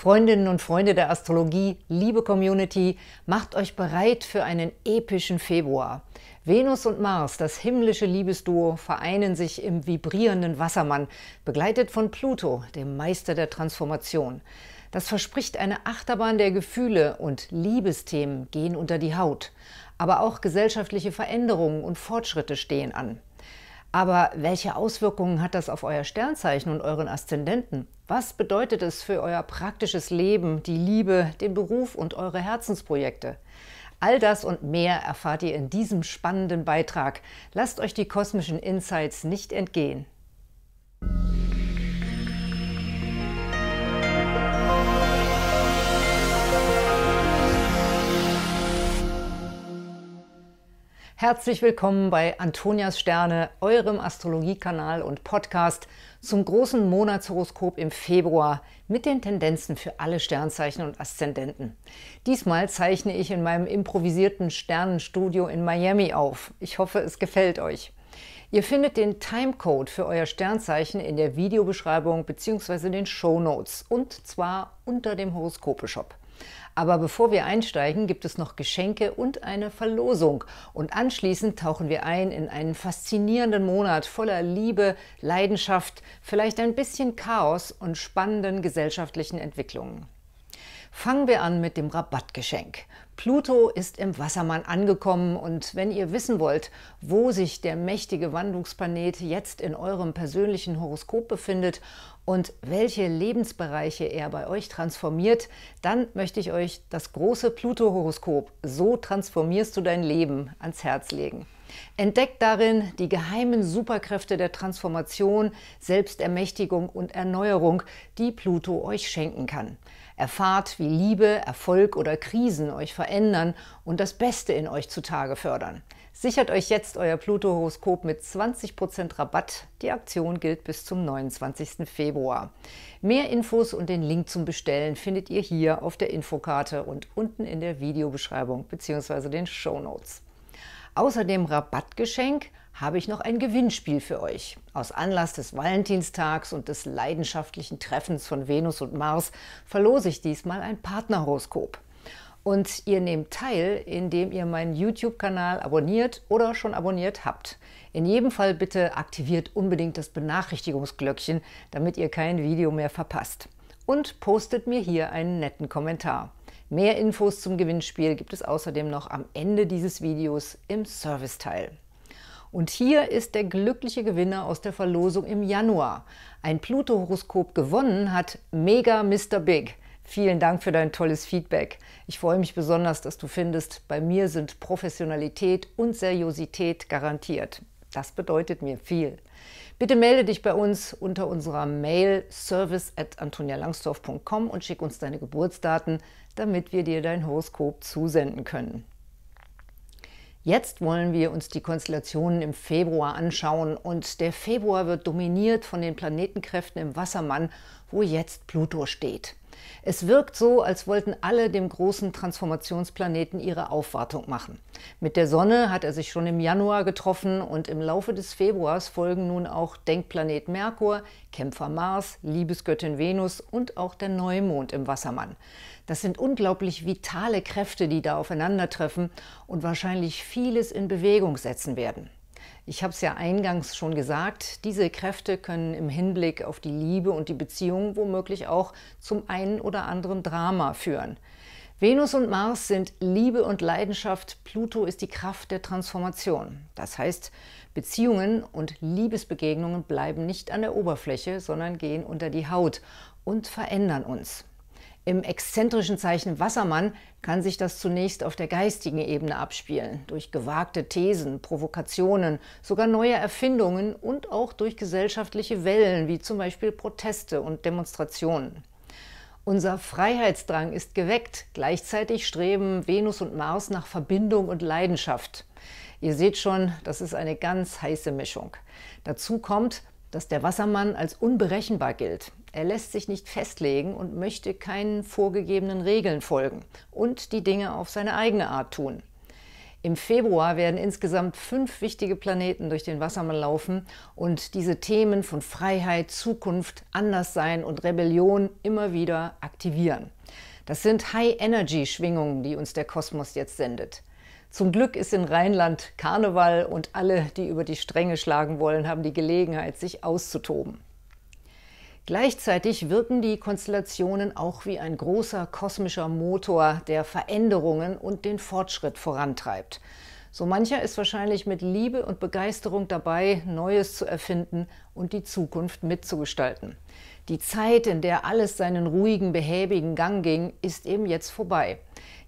Freundinnen und Freunde der Astrologie, liebe Community, macht euch bereit für einen epischen Februar. Venus und Mars, das himmlische Liebesduo, vereinen sich im vibrierenden Wassermann, begleitet von Pluto, dem Meister der Transformation. Das verspricht eine Achterbahn der Gefühle und Liebesthemen gehen unter die Haut. Aber auch gesellschaftliche Veränderungen und Fortschritte stehen an. Aber welche Auswirkungen hat das auf euer Sternzeichen und euren Aszendenten? Was bedeutet es für euer praktisches Leben, die Liebe, den Beruf und eure Herzensprojekte? All das und mehr erfahrt ihr in diesem spannenden Beitrag. Lasst euch die kosmischen Insights nicht entgehen. Herzlich willkommen bei Antonias Sterne, eurem Astrologiekanal und Podcast zum großen Monatshoroskop im Februar mit den Tendenzen für alle Sternzeichen und Aszendenten. Diesmal zeichne ich in meinem improvisierten Sternenstudio in Miami auf. Ich hoffe, es gefällt euch. Ihr findet den Timecode für euer Sternzeichen in der Videobeschreibung bzw. den Show Notes und zwar unter dem Horoskopeshop. Aber bevor wir einsteigen, gibt es noch Geschenke und eine Verlosung. Und anschließend tauchen wir ein in einen faszinierenden Monat voller Liebe, Leidenschaft, vielleicht ein bisschen Chaos und spannenden gesellschaftlichen Entwicklungen. Fangen wir an mit dem Rabattgeschenk. Pluto ist im Wassermann angekommen und wenn ihr wissen wollt, wo sich der mächtige Wandlungsplanet jetzt in eurem persönlichen Horoskop befindet und welche Lebensbereiche er bei euch transformiert, dann möchte ich euch das große Pluto-Horoskop So transformierst du dein Leben ans Herz legen. Entdeckt darin die geheimen Superkräfte der Transformation, Selbstermächtigung und Erneuerung, die Pluto euch schenken kann. Erfahrt, wie Liebe, Erfolg oder Krisen euch verändern und das Beste in euch zutage fördern. Sichert euch jetzt euer Pluto-Horoskop mit 20% Rabatt. Die Aktion gilt bis zum 29. Februar. Mehr Infos und den Link zum Bestellen findet ihr hier auf der Infokarte und unten in der Videobeschreibung bzw. den Show Notes. Außer dem Rabattgeschenk habe ich noch ein Gewinnspiel für euch. Aus Anlass des Valentinstags und des leidenschaftlichen Treffens von Venus und Mars verlose ich diesmal ein Partnerhoroskop. Und ihr nehmt teil, indem ihr meinen YouTube-Kanal abonniert oder schon abonniert habt. In jedem Fall bitte aktiviert unbedingt das Benachrichtigungsglöckchen, damit ihr kein Video mehr verpasst. Und postet mir hier einen netten Kommentar. Mehr Infos zum Gewinnspiel gibt es außerdem noch am Ende dieses Videos im Serviceteil. Und hier ist der glückliche Gewinner aus der Verlosung im Januar. Ein Pluto-Horoskop gewonnen hat Mega Mr. Big – Vielen Dank für dein tolles Feedback. Ich freue mich besonders, dass du findest, bei mir sind Professionalität und Seriosität garantiert. Das bedeutet mir viel. Bitte melde dich bei uns unter unserer Mail service at antonialangsdorf.com und schick uns deine Geburtsdaten, damit wir dir dein Horoskop zusenden können. Jetzt wollen wir uns die Konstellationen im Februar anschauen und der Februar wird dominiert von den Planetenkräften im Wassermann, wo jetzt Pluto steht. Es wirkt so, als wollten alle dem großen Transformationsplaneten ihre Aufwartung machen. Mit der Sonne hat er sich schon im Januar getroffen und im Laufe des Februars folgen nun auch Denkplanet Merkur, Kämpfer Mars, Liebesgöttin Venus und auch der Neumond im Wassermann. Das sind unglaublich vitale Kräfte, die da aufeinandertreffen und wahrscheinlich vieles in Bewegung setzen werden. Ich habe es ja eingangs schon gesagt, diese Kräfte können im Hinblick auf die Liebe und die Beziehung womöglich auch zum einen oder anderen Drama führen. Venus und Mars sind Liebe und Leidenschaft, Pluto ist die Kraft der Transformation. Das heißt, Beziehungen und Liebesbegegnungen bleiben nicht an der Oberfläche, sondern gehen unter die Haut und verändern uns. Im exzentrischen Zeichen Wassermann kann sich das zunächst auf der geistigen Ebene abspielen, durch gewagte Thesen, Provokationen, sogar neue Erfindungen und auch durch gesellschaftliche Wellen, wie zum Beispiel Proteste und Demonstrationen. Unser Freiheitsdrang ist geweckt, gleichzeitig streben Venus und Mars nach Verbindung und Leidenschaft. Ihr seht schon, das ist eine ganz heiße Mischung. Dazu kommt, dass der Wassermann als unberechenbar gilt. Er lässt sich nicht festlegen und möchte keinen vorgegebenen Regeln folgen und die Dinge auf seine eigene Art tun. Im Februar werden insgesamt fünf wichtige Planeten durch den Wassermann laufen und diese Themen von Freiheit, Zukunft, Anderssein und Rebellion immer wieder aktivieren. Das sind High-Energy-Schwingungen, die uns der Kosmos jetzt sendet. Zum Glück ist in Rheinland Karneval und alle, die über die Stränge schlagen wollen, haben die Gelegenheit, sich auszutoben. Gleichzeitig wirken die Konstellationen auch wie ein großer kosmischer Motor, der Veränderungen und den Fortschritt vorantreibt. So mancher ist wahrscheinlich mit Liebe und Begeisterung dabei, Neues zu erfinden und die Zukunft mitzugestalten. Die Zeit, in der alles seinen ruhigen, behäbigen Gang ging, ist eben jetzt vorbei.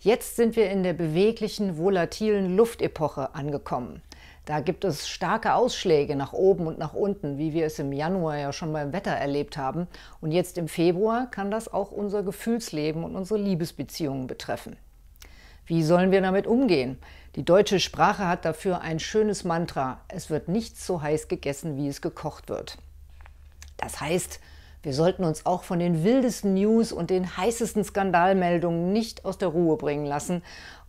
Jetzt sind wir in der beweglichen, volatilen Luftepoche angekommen. Da gibt es starke Ausschläge nach oben und nach unten, wie wir es im Januar ja schon beim Wetter erlebt haben. Und jetzt im Februar kann das auch unser Gefühlsleben und unsere Liebesbeziehungen betreffen. Wie sollen wir damit umgehen? Die deutsche Sprache hat dafür ein schönes Mantra. Es wird nichts so heiß gegessen, wie es gekocht wird. Das heißt, wir sollten uns auch von den wildesten News und den heißesten Skandalmeldungen nicht aus der Ruhe bringen lassen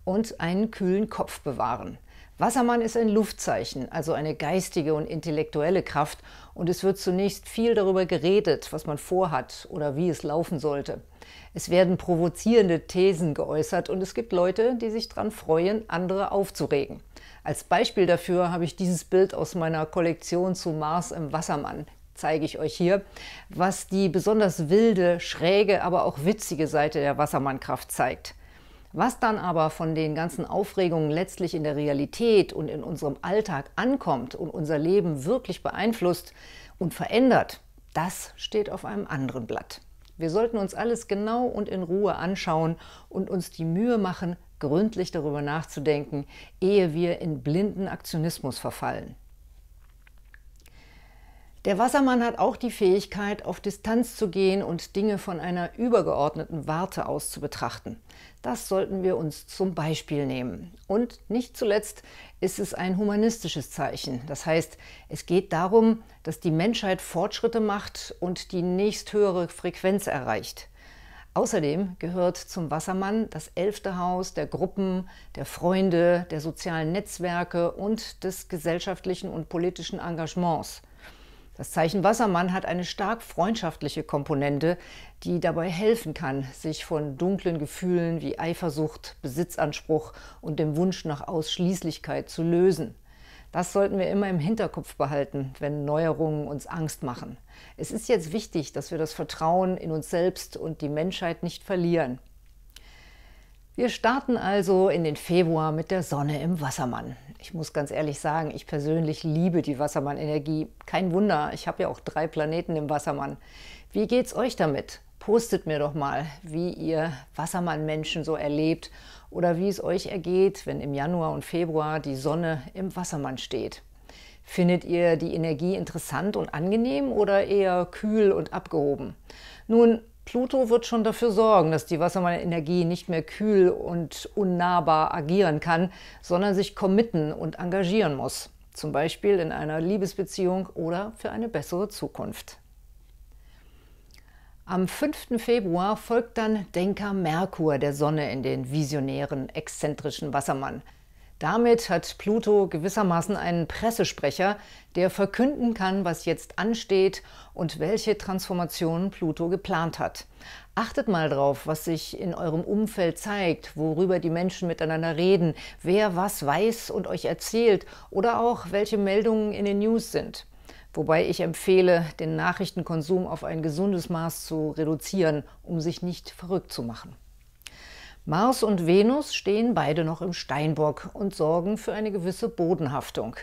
und einen kühlen Kopf bewahren. Wassermann ist ein Luftzeichen, also eine geistige und intellektuelle Kraft, und es wird zunächst viel darüber geredet, was man vorhat oder wie es laufen sollte. Es werden provozierende Thesen geäußert und es gibt Leute, die sich daran freuen, andere aufzuregen. Als Beispiel dafür habe ich dieses Bild aus meiner Kollektion zu Mars im Wassermann, zeige ich euch hier, was die besonders wilde, schräge, aber auch witzige Seite der Wassermannkraft zeigt. Was dann aber von den ganzen Aufregungen letztlich in der Realität und in unserem Alltag ankommt und unser Leben wirklich beeinflusst und verändert, das steht auf einem anderen Blatt. Wir sollten uns alles genau und in Ruhe anschauen und uns die Mühe machen, gründlich darüber nachzudenken, ehe wir in blinden Aktionismus verfallen. Der Wassermann hat auch die Fähigkeit, auf Distanz zu gehen und Dinge von einer übergeordneten Warte aus zu betrachten. Das sollten wir uns zum Beispiel nehmen. Und nicht zuletzt ist es ein humanistisches Zeichen. Das heißt, es geht darum, dass die Menschheit Fortschritte macht und die nächsthöhere Frequenz erreicht. Außerdem gehört zum Wassermann das elfte Haus der Gruppen, der Freunde, der sozialen Netzwerke und des gesellschaftlichen und politischen Engagements. Das Zeichen Wassermann hat eine stark freundschaftliche Komponente, die dabei helfen kann, sich von dunklen Gefühlen wie Eifersucht, Besitzanspruch und dem Wunsch nach Ausschließlichkeit zu lösen. Das sollten wir immer im Hinterkopf behalten, wenn Neuerungen uns Angst machen. Es ist jetzt wichtig, dass wir das Vertrauen in uns selbst und die Menschheit nicht verlieren. Wir starten also in den Februar mit der Sonne im Wassermann. Ich muss ganz ehrlich sagen, ich persönlich liebe die Wassermann-Energie. Kein Wunder, ich habe ja auch drei Planeten im Wassermann. Wie geht's euch damit? Postet mir doch mal, wie ihr Wassermann-Menschen so erlebt oder wie es euch ergeht, wenn im Januar und Februar die Sonne im Wassermann steht. Findet ihr die Energie interessant und angenehm oder eher kühl und abgehoben? Nun, Pluto wird schon dafür sorgen, dass die Wassermann-Energie nicht mehr kühl und unnahbar agieren kann, sondern sich committen und engagieren muss. Zum Beispiel in einer Liebesbeziehung oder für eine bessere Zukunft. Am 5. Februar folgt dann Denker Merkur der Sonne in den visionären, exzentrischen Wassermann. Damit hat Pluto gewissermaßen einen Pressesprecher, der verkünden kann, was jetzt ansteht und welche Transformationen Pluto geplant hat. Achtet mal drauf, was sich in eurem Umfeld zeigt, worüber die Menschen miteinander reden, wer was weiß und euch erzählt oder auch welche Meldungen in den News sind. Wobei ich empfehle, den Nachrichtenkonsum auf ein gesundes Maß zu reduzieren, um sich nicht verrückt zu machen. Mars und Venus stehen beide noch im Steinbock und sorgen für eine gewisse Bodenhaftung.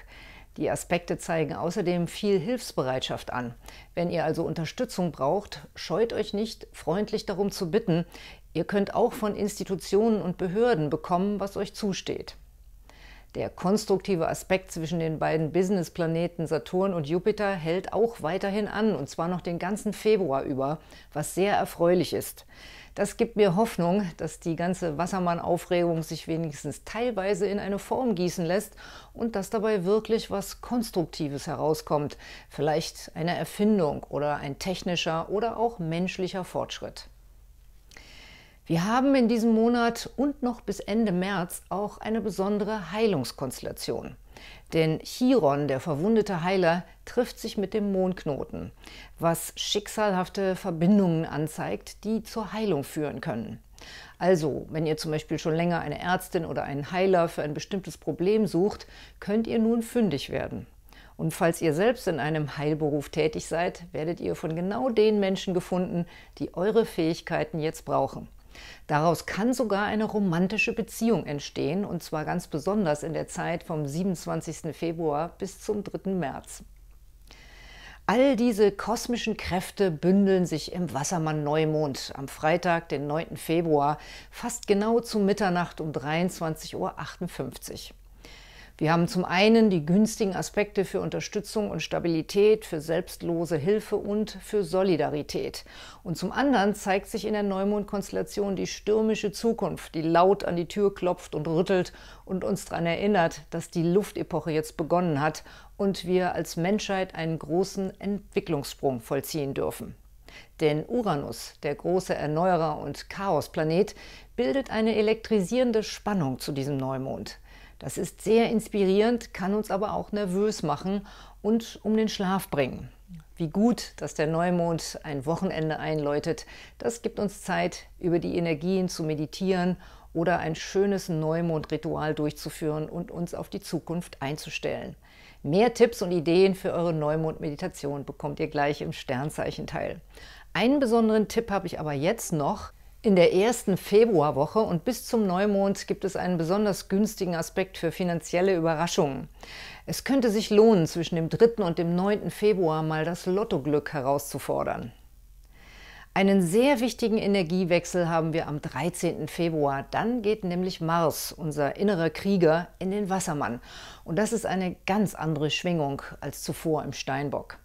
Die Aspekte zeigen außerdem viel Hilfsbereitschaft an. Wenn ihr also Unterstützung braucht, scheut euch nicht, freundlich darum zu bitten. Ihr könnt auch von Institutionen und Behörden bekommen, was euch zusteht. Der konstruktive Aspekt zwischen den beiden Businessplaneten Saturn und Jupiter hält auch weiterhin an, und zwar noch den ganzen Februar über, was sehr erfreulich ist. Das gibt mir Hoffnung, dass die ganze Wassermann-Aufregung sich wenigstens teilweise in eine Form gießen lässt und dass dabei wirklich was Konstruktives herauskommt. Vielleicht eine Erfindung oder ein technischer oder auch menschlicher Fortschritt. Wir haben in diesem Monat und noch bis Ende März auch eine besondere Heilungskonstellation. Denn Chiron, der verwundete Heiler, trifft sich mit dem Mondknoten, was schicksalhafte Verbindungen anzeigt, die zur Heilung führen können. Also, wenn ihr zum Beispiel schon länger eine Ärztin oder einen Heiler für ein bestimmtes Problem sucht, könnt ihr nun fündig werden. Und falls ihr selbst in einem Heilberuf tätig seid, werdet ihr von genau den Menschen gefunden, die eure Fähigkeiten jetzt brauchen. Daraus kann sogar eine romantische Beziehung entstehen, und zwar ganz besonders in der Zeit vom 27. Februar bis zum 3. März. All diese kosmischen Kräfte bündeln sich im Wassermann-Neumond am Freitag, den 9. Februar, fast genau zu Mitternacht um 23.58 Uhr. Wir haben zum einen die günstigen Aspekte für Unterstützung und Stabilität, für selbstlose Hilfe und für Solidarität. Und zum anderen zeigt sich in der Neumondkonstellation die stürmische Zukunft, die laut an die Tür klopft und rüttelt und uns daran erinnert, dass die Luftepoche jetzt begonnen hat und wir als Menschheit einen großen Entwicklungssprung vollziehen dürfen. Denn Uranus, der große Erneuerer und Chaosplanet, bildet eine elektrisierende Spannung zu diesem Neumond. Das ist sehr inspirierend, kann uns aber auch nervös machen und um den Schlaf bringen. Wie gut, dass der Neumond ein Wochenende einläutet, das gibt uns Zeit, über die Energien zu meditieren oder ein schönes Neumondritual durchzuführen und uns auf die Zukunft einzustellen. Mehr Tipps und Ideen für eure Neumond-Meditation bekommt ihr gleich im Sternzeichenteil. Einen besonderen Tipp habe ich aber jetzt noch. In der ersten Februarwoche und bis zum Neumond gibt es einen besonders günstigen Aspekt für finanzielle Überraschungen. Es könnte sich lohnen, zwischen dem 3. und dem 9. Februar mal das Lottoglück herauszufordern. Einen sehr wichtigen Energiewechsel haben wir am 13. Februar. Dann geht nämlich Mars, unser innerer Krieger, in den Wassermann. Und das ist eine ganz andere Schwingung als zuvor im Steinbock.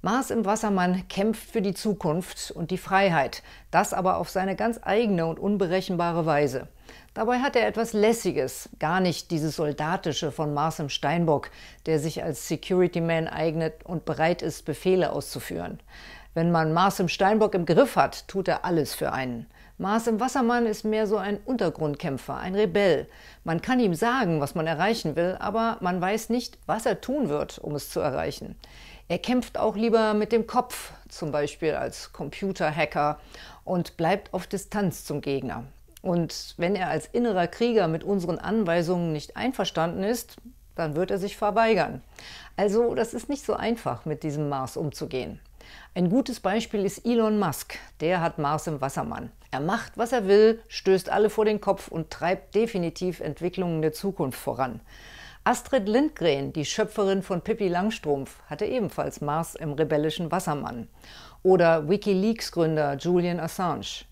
Mars im Wassermann kämpft für die Zukunft und die Freiheit, das aber auf seine ganz eigene und unberechenbare Weise. Dabei hat er etwas Lässiges, gar nicht dieses Soldatische von Mars im Steinbock, der sich als Security Man eignet und bereit ist, Befehle auszuführen. Wenn man Mars im Steinbock im Griff hat, tut er alles für einen. Mars im Wassermann ist mehr so ein Untergrundkämpfer, ein Rebell. Man kann ihm sagen, was man erreichen will, aber man weiß nicht, was er tun wird, um es zu erreichen. Er kämpft auch lieber mit dem Kopf, zum Beispiel als Computerhacker, und bleibt auf Distanz zum Gegner. Und wenn er als innerer Krieger mit unseren Anweisungen nicht einverstanden ist, dann wird er sich verweigern. Also das ist nicht so einfach, mit diesem Mars umzugehen. Ein gutes Beispiel ist Elon Musk. Der hat Mars im Wassermann. Er macht, was er will, stößt alle vor den Kopf und treibt definitiv Entwicklungen der Zukunft voran. Astrid Lindgren, die Schöpferin von Pippi Langstrumpf, hatte ebenfalls Mars im rebellischen Wassermann. Oder Wikileaks-Gründer Julian Assange.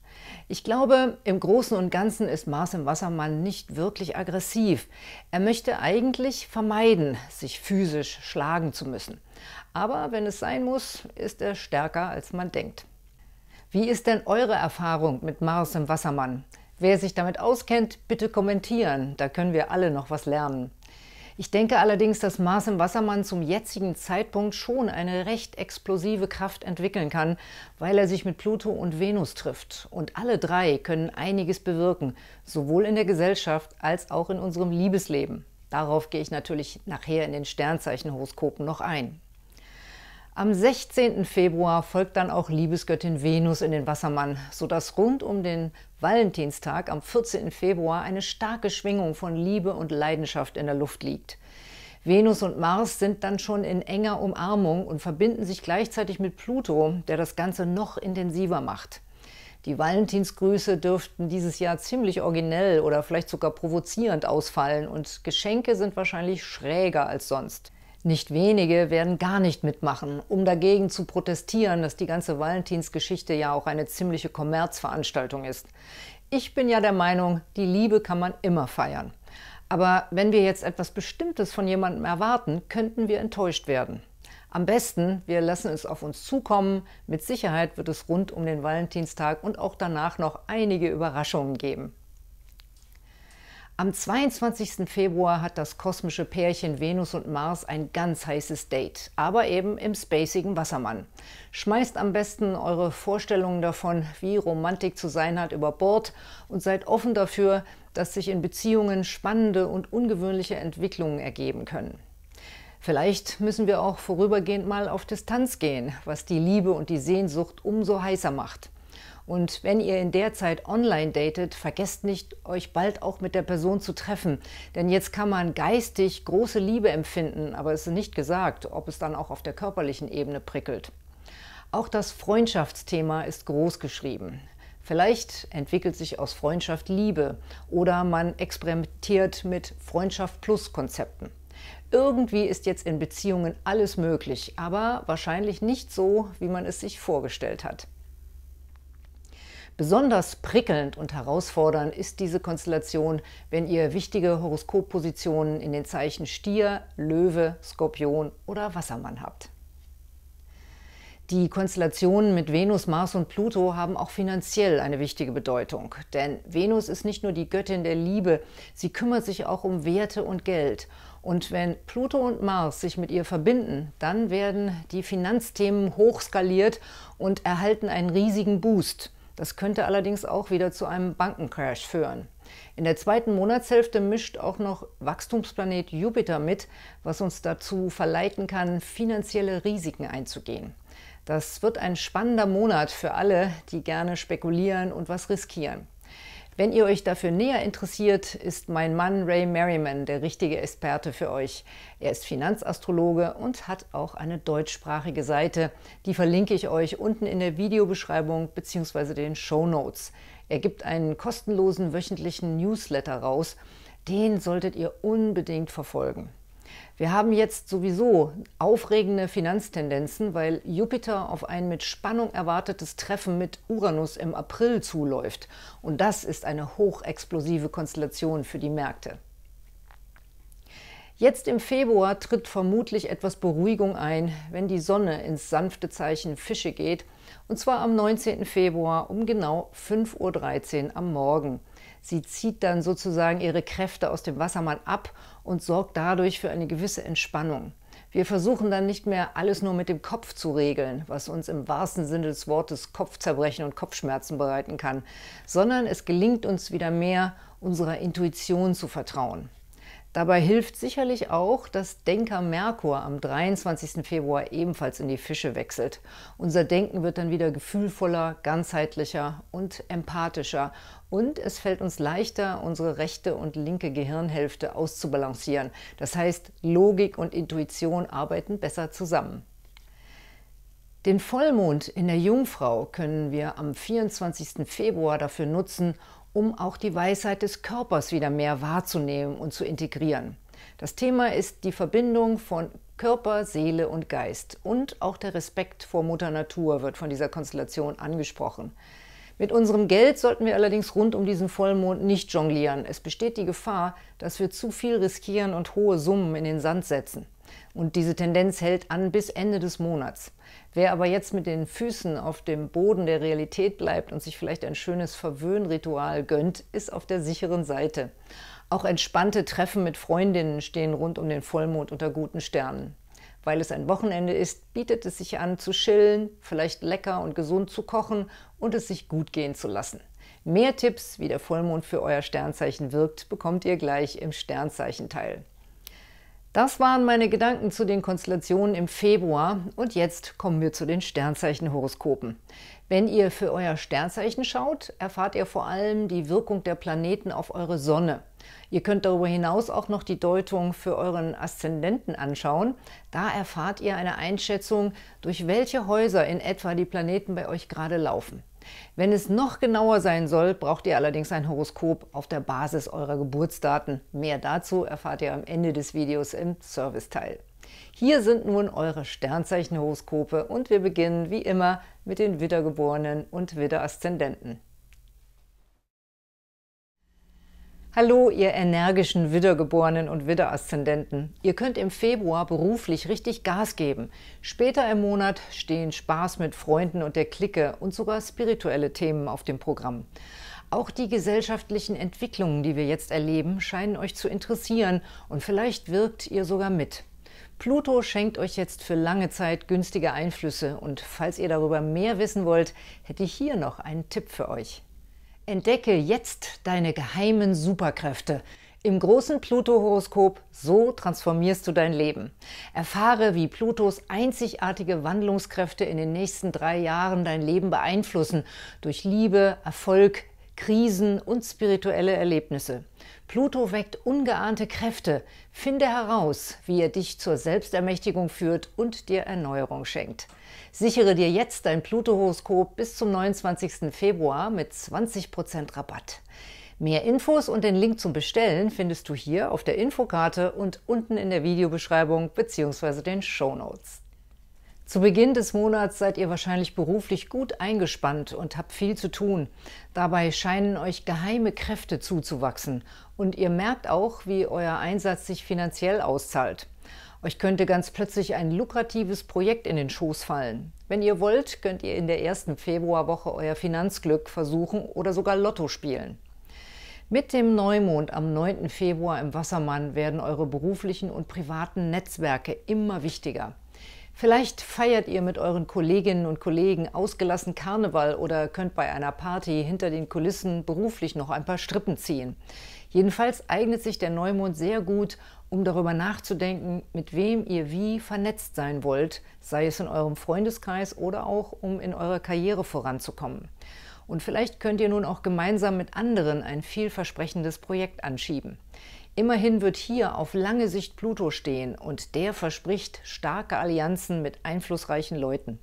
Ich glaube, im Großen und Ganzen ist Mars im Wassermann nicht wirklich aggressiv. Er möchte eigentlich vermeiden, sich physisch schlagen zu müssen. Aber wenn es sein muss, ist er stärker, als man denkt. Wie ist denn eure Erfahrung mit Mars im Wassermann? Wer sich damit auskennt, bitte kommentieren, da können wir alle noch was lernen. Ich denke allerdings, dass Marcel Wassermann zum jetzigen Zeitpunkt schon eine recht explosive Kraft entwickeln kann, weil er sich mit Pluto und Venus trifft. Und alle drei können einiges bewirken, sowohl in der Gesellschaft als auch in unserem Liebesleben. Darauf gehe ich natürlich nachher in den Sternzeichenhoroskopen noch ein. Am 16. Februar folgt dann auch Liebesgöttin Venus in den Wassermann, sodass rund um den Valentinstag am 14. Februar eine starke Schwingung von Liebe und Leidenschaft in der Luft liegt. Venus und Mars sind dann schon in enger Umarmung und verbinden sich gleichzeitig mit Pluto, der das Ganze noch intensiver macht. Die Valentinsgrüße dürften dieses Jahr ziemlich originell oder vielleicht sogar provozierend ausfallen und Geschenke sind wahrscheinlich schräger als sonst. Nicht wenige werden gar nicht mitmachen, um dagegen zu protestieren, dass die ganze Valentinsgeschichte ja auch eine ziemliche Kommerzveranstaltung ist. Ich bin ja der Meinung, die Liebe kann man immer feiern. Aber wenn wir jetzt etwas Bestimmtes von jemandem erwarten, könnten wir enttäuscht werden. Am besten, wir lassen es auf uns zukommen. Mit Sicherheit wird es rund um den Valentinstag und auch danach noch einige Überraschungen geben. Am 22. Februar hat das kosmische Pärchen Venus und Mars ein ganz heißes Date, aber eben im spacigen Wassermann. Schmeißt am besten eure Vorstellungen davon, wie Romantik zu sein hat, über Bord und seid offen dafür, dass sich in Beziehungen spannende und ungewöhnliche Entwicklungen ergeben können. Vielleicht müssen wir auch vorübergehend mal auf Distanz gehen, was die Liebe und die Sehnsucht umso heißer macht. Und wenn ihr in der Zeit online datet, vergesst nicht, euch bald auch mit der Person zu treffen. Denn jetzt kann man geistig große Liebe empfinden, aber es ist nicht gesagt, ob es dann auch auf der körperlichen Ebene prickelt. Auch das Freundschaftsthema ist groß geschrieben. Vielleicht entwickelt sich aus Freundschaft Liebe oder man experimentiert mit Freundschaft plus Konzepten. Irgendwie ist jetzt in Beziehungen alles möglich, aber wahrscheinlich nicht so, wie man es sich vorgestellt hat. Besonders prickelnd und herausfordernd ist diese Konstellation, wenn ihr wichtige Horoskoppositionen in den Zeichen Stier, Löwe, Skorpion oder Wassermann habt. Die Konstellationen mit Venus, Mars und Pluto haben auch finanziell eine wichtige Bedeutung, denn Venus ist nicht nur die Göttin der Liebe, sie kümmert sich auch um Werte und Geld. Und wenn Pluto und Mars sich mit ihr verbinden, dann werden die Finanzthemen hochskaliert und erhalten einen riesigen Boost. Das könnte allerdings auch wieder zu einem Bankencrash führen. In der zweiten Monatshälfte mischt auch noch Wachstumsplanet Jupiter mit, was uns dazu verleiten kann, finanzielle Risiken einzugehen. Das wird ein spannender Monat für alle, die gerne spekulieren und was riskieren. Wenn ihr euch dafür näher interessiert, ist mein Mann Ray Merriman der richtige Experte für euch. Er ist Finanzastrologe und hat auch eine deutschsprachige Seite. Die verlinke ich euch unten in der Videobeschreibung bzw. den Show Notes. Er gibt einen kostenlosen wöchentlichen Newsletter raus. Den solltet ihr unbedingt verfolgen. Wir haben jetzt sowieso aufregende Finanztendenzen, weil Jupiter auf ein mit Spannung erwartetes Treffen mit Uranus im April zuläuft. Und das ist eine hochexplosive Konstellation für die Märkte. Jetzt im Februar tritt vermutlich etwas Beruhigung ein, wenn die Sonne ins sanfte Zeichen Fische geht – und zwar am 19. Februar um genau 5.13 Uhr am Morgen. Sie zieht dann sozusagen ihre Kräfte aus dem Wassermann ab und sorgt dadurch für eine gewisse Entspannung. Wir versuchen dann nicht mehr alles nur mit dem Kopf zu regeln, was uns im wahrsten Sinne des Wortes Kopfzerbrechen und Kopfschmerzen bereiten kann, sondern es gelingt uns wieder mehr, unserer Intuition zu vertrauen. Dabei hilft sicherlich auch, dass Denker Merkur am 23. Februar ebenfalls in die Fische wechselt. Unser Denken wird dann wieder gefühlvoller, ganzheitlicher und empathischer und es fällt uns leichter, unsere rechte und linke Gehirnhälfte auszubalancieren. Das heißt, Logik und Intuition arbeiten besser zusammen. Den Vollmond in der Jungfrau können wir am 24. Februar dafür nutzen, um auch die Weisheit des Körpers wieder mehr wahrzunehmen und zu integrieren. Das Thema ist die Verbindung von Körper, Seele und Geist. Und auch der Respekt vor Mutter Natur wird von dieser Konstellation angesprochen. Mit unserem Geld sollten wir allerdings rund um diesen Vollmond nicht jonglieren. Es besteht die Gefahr, dass wir zu viel riskieren und hohe Summen in den Sand setzen. Und diese Tendenz hält an bis Ende des Monats. Wer aber jetzt mit den Füßen auf dem Boden der Realität bleibt und sich vielleicht ein schönes Verwöhnritual gönnt, ist auf der sicheren Seite. Auch entspannte Treffen mit Freundinnen stehen rund um den Vollmond unter guten Sternen. Weil es ein Wochenende ist, bietet es sich an zu chillen, vielleicht lecker und gesund zu kochen und es sich gut gehen zu lassen. Mehr Tipps, wie der Vollmond für euer Sternzeichen wirkt, bekommt ihr gleich im Sternzeichenteil. Das waren meine Gedanken zu den Konstellationen im Februar und jetzt kommen wir zu den Sternzeichenhoroskopen. Wenn ihr für euer Sternzeichen schaut, erfahrt ihr vor allem die Wirkung der Planeten auf eure Sonne. Ihr könnt darüber hinaus auch noch die Deutung für euren Aszendenten anschauen. Da erfahrt ihr eine Einschätzung, durch welche Häuser in etwa die Planeten bei euch gerade laufen. Wenn es noch genauer sein soll, braucht ihr allerdings ein Horoskop auf der Basis eurer Geburtsdaten. Mehr dazu erfahrt ihr am Ende des Videos im Serviceteil. Hier sind nun eure Sternzeichenhoroskope und wir beginnen wie immer mit den Wiedergeborenen und Wiederaszendenten. Hallo, ihr energischen Wiedergeborenen und Wiederaszendenten. Ihr könnt im Februar beruflich richtig Gas geben. Später im Monat stehen Spaß mit Freunden und der Clique und sogar spirituelle Themen auf dem Programm. Auch die gesellschaftlichen Entwicklungen, die wir jetzt erleben, scheinen euch zu interessieren und vielleicht wirkt ihr sogar mit. Pluto schenkt euch jetzt für lange Zeit günstige Einflüsse und falls ihr darüber mehr wissen wollt, hätte ich hier noch einen Tipp für euch. Entdecke jetzt deine geheimen Superkräfte. Im großen Pluto-Horoskop So transformierst du dein Leben. Erfahre, wie Plutos einzigartige Wandlungskräfte in den nächsten drei Jahren dein Leben beeinflussen. Durch Liebe, Erfolg, Krisen und spirituelle Erlebnisse. Pluto weckt ungeahnte Kräfte. Finde heraus, wie er dich zur Selbstermächtigung führt und dir Erneuerung schenkt. Sichere dir jetzt dein Pluto-Horoskop bis zum 29. Februar mit 20% Rabatt. Mehr Infos und den Link zum Bestellen findest du hier auf der Infokarte und unten in der Videobeschreibung bzw. den Show Notes. Zu Beginn des Monats seid ihr wahrscheinlich beruflich gut eingespannt und habt viel zu tun. Dabei scheinen euch geheime Kräfte zuzuwachsen und ihr merkt auch, wie euer Einsatz sich finanziell auszahlt. Euch könnte ganz plötzlich ein lukratives Projekt in den Schoß fallen. Wenn ihr wollt, könnt ihr in der ersten Februarwoche euer Finanzglück versuchen oder sogar Lotto spielen. Mit dem Neumond am 9. Februar im Wassermann werden eure beruflichen und privaten Netzwerke immer wichtiger. Vielleicht feiert ihr mit euren Kolleginnen und Kollegen ausgelassen Karneval oder könnt bei einer Party hinter den Kulissen beruflich noch ein paar Strippen ziehen. Jedenfalls eignet sich der Neumond sehr gut, um darüber nachzudenken, mit wem ihr wie vernetzt sein wollt, sei es in eurem Freundeskreis oder auch um in eurer Karriere voranzukommen. Und vielleicht könnt ihr nun auch gemeinsam mit anderen ein vielversprechendes Projekt anschieben. Immerhin wird hier auf lange Sicht Pluto stehen und der verspricht starke Allianzen mit einflussreichen Leuten.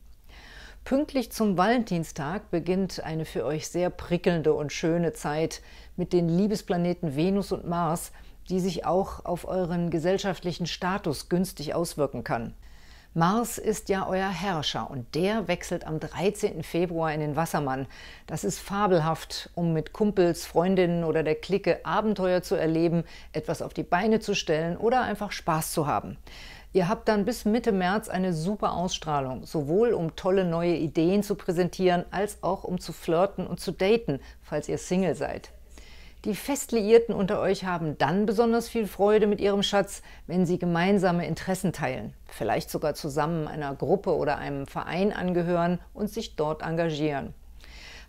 Pünktlich zum Valentinstag beginnt eine für euch sehr prickelnde und schöne Zeit mit den Liebesplaneten Venus und Mars, die sich auch auf euren gesellschaftlichen Status günstig auswirken kann. Mars ist ja euer Herrscher und der wechselt am 13. Februar in den Wassermann. Das ist fabelhaft, um mit Kumpels, Freundinnen oder der Clique Abenteuer zu erleben, etwas auf die Beine zu stellen oder einfach Spaß zu haben. Ihr habt dann bis Mitte März eine super Ausstrahlung, sowohl um tolle neue Ideen zu präsentieren, als auch um zu flirten und zu daten, falls ihr Single seid. Die Festliierten unter euch haben dann besonders viel Freude mit ihrem Schatz, wenn sie gemeinsame Interessen teilen, vielleicht sogar zusammen einer Gruppe oder einem Verein angehören und sich dort engagieren.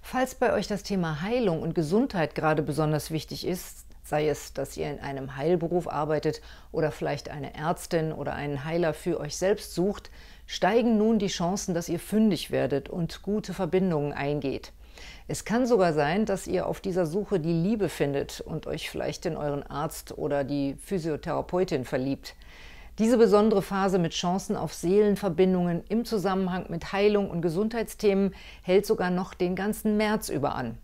Falls bei euch das Thema Heilung und Gesundheit gerade besonders wichtig ist, sei es, dass ihr in einem Heilberuf arbeitet oder vielleicht eine Ärztin oder einen Heiler für euch selbst sucht, steigen nun die Chancen, dass ihr fündig werdet und gute Verbindungen eingeht. Es kann sogar sein, dass ihr auf dieser Suche die Liebe findet und euch vielleicht in euren Arzt oder die Physiotherapeutin verliebt. Diese besondere Phase mit Chancen auf Seelenverbindungen im Zusammenhang mit Heilung und Gesundheitsthemen hält sogar noch den ganzen März über an.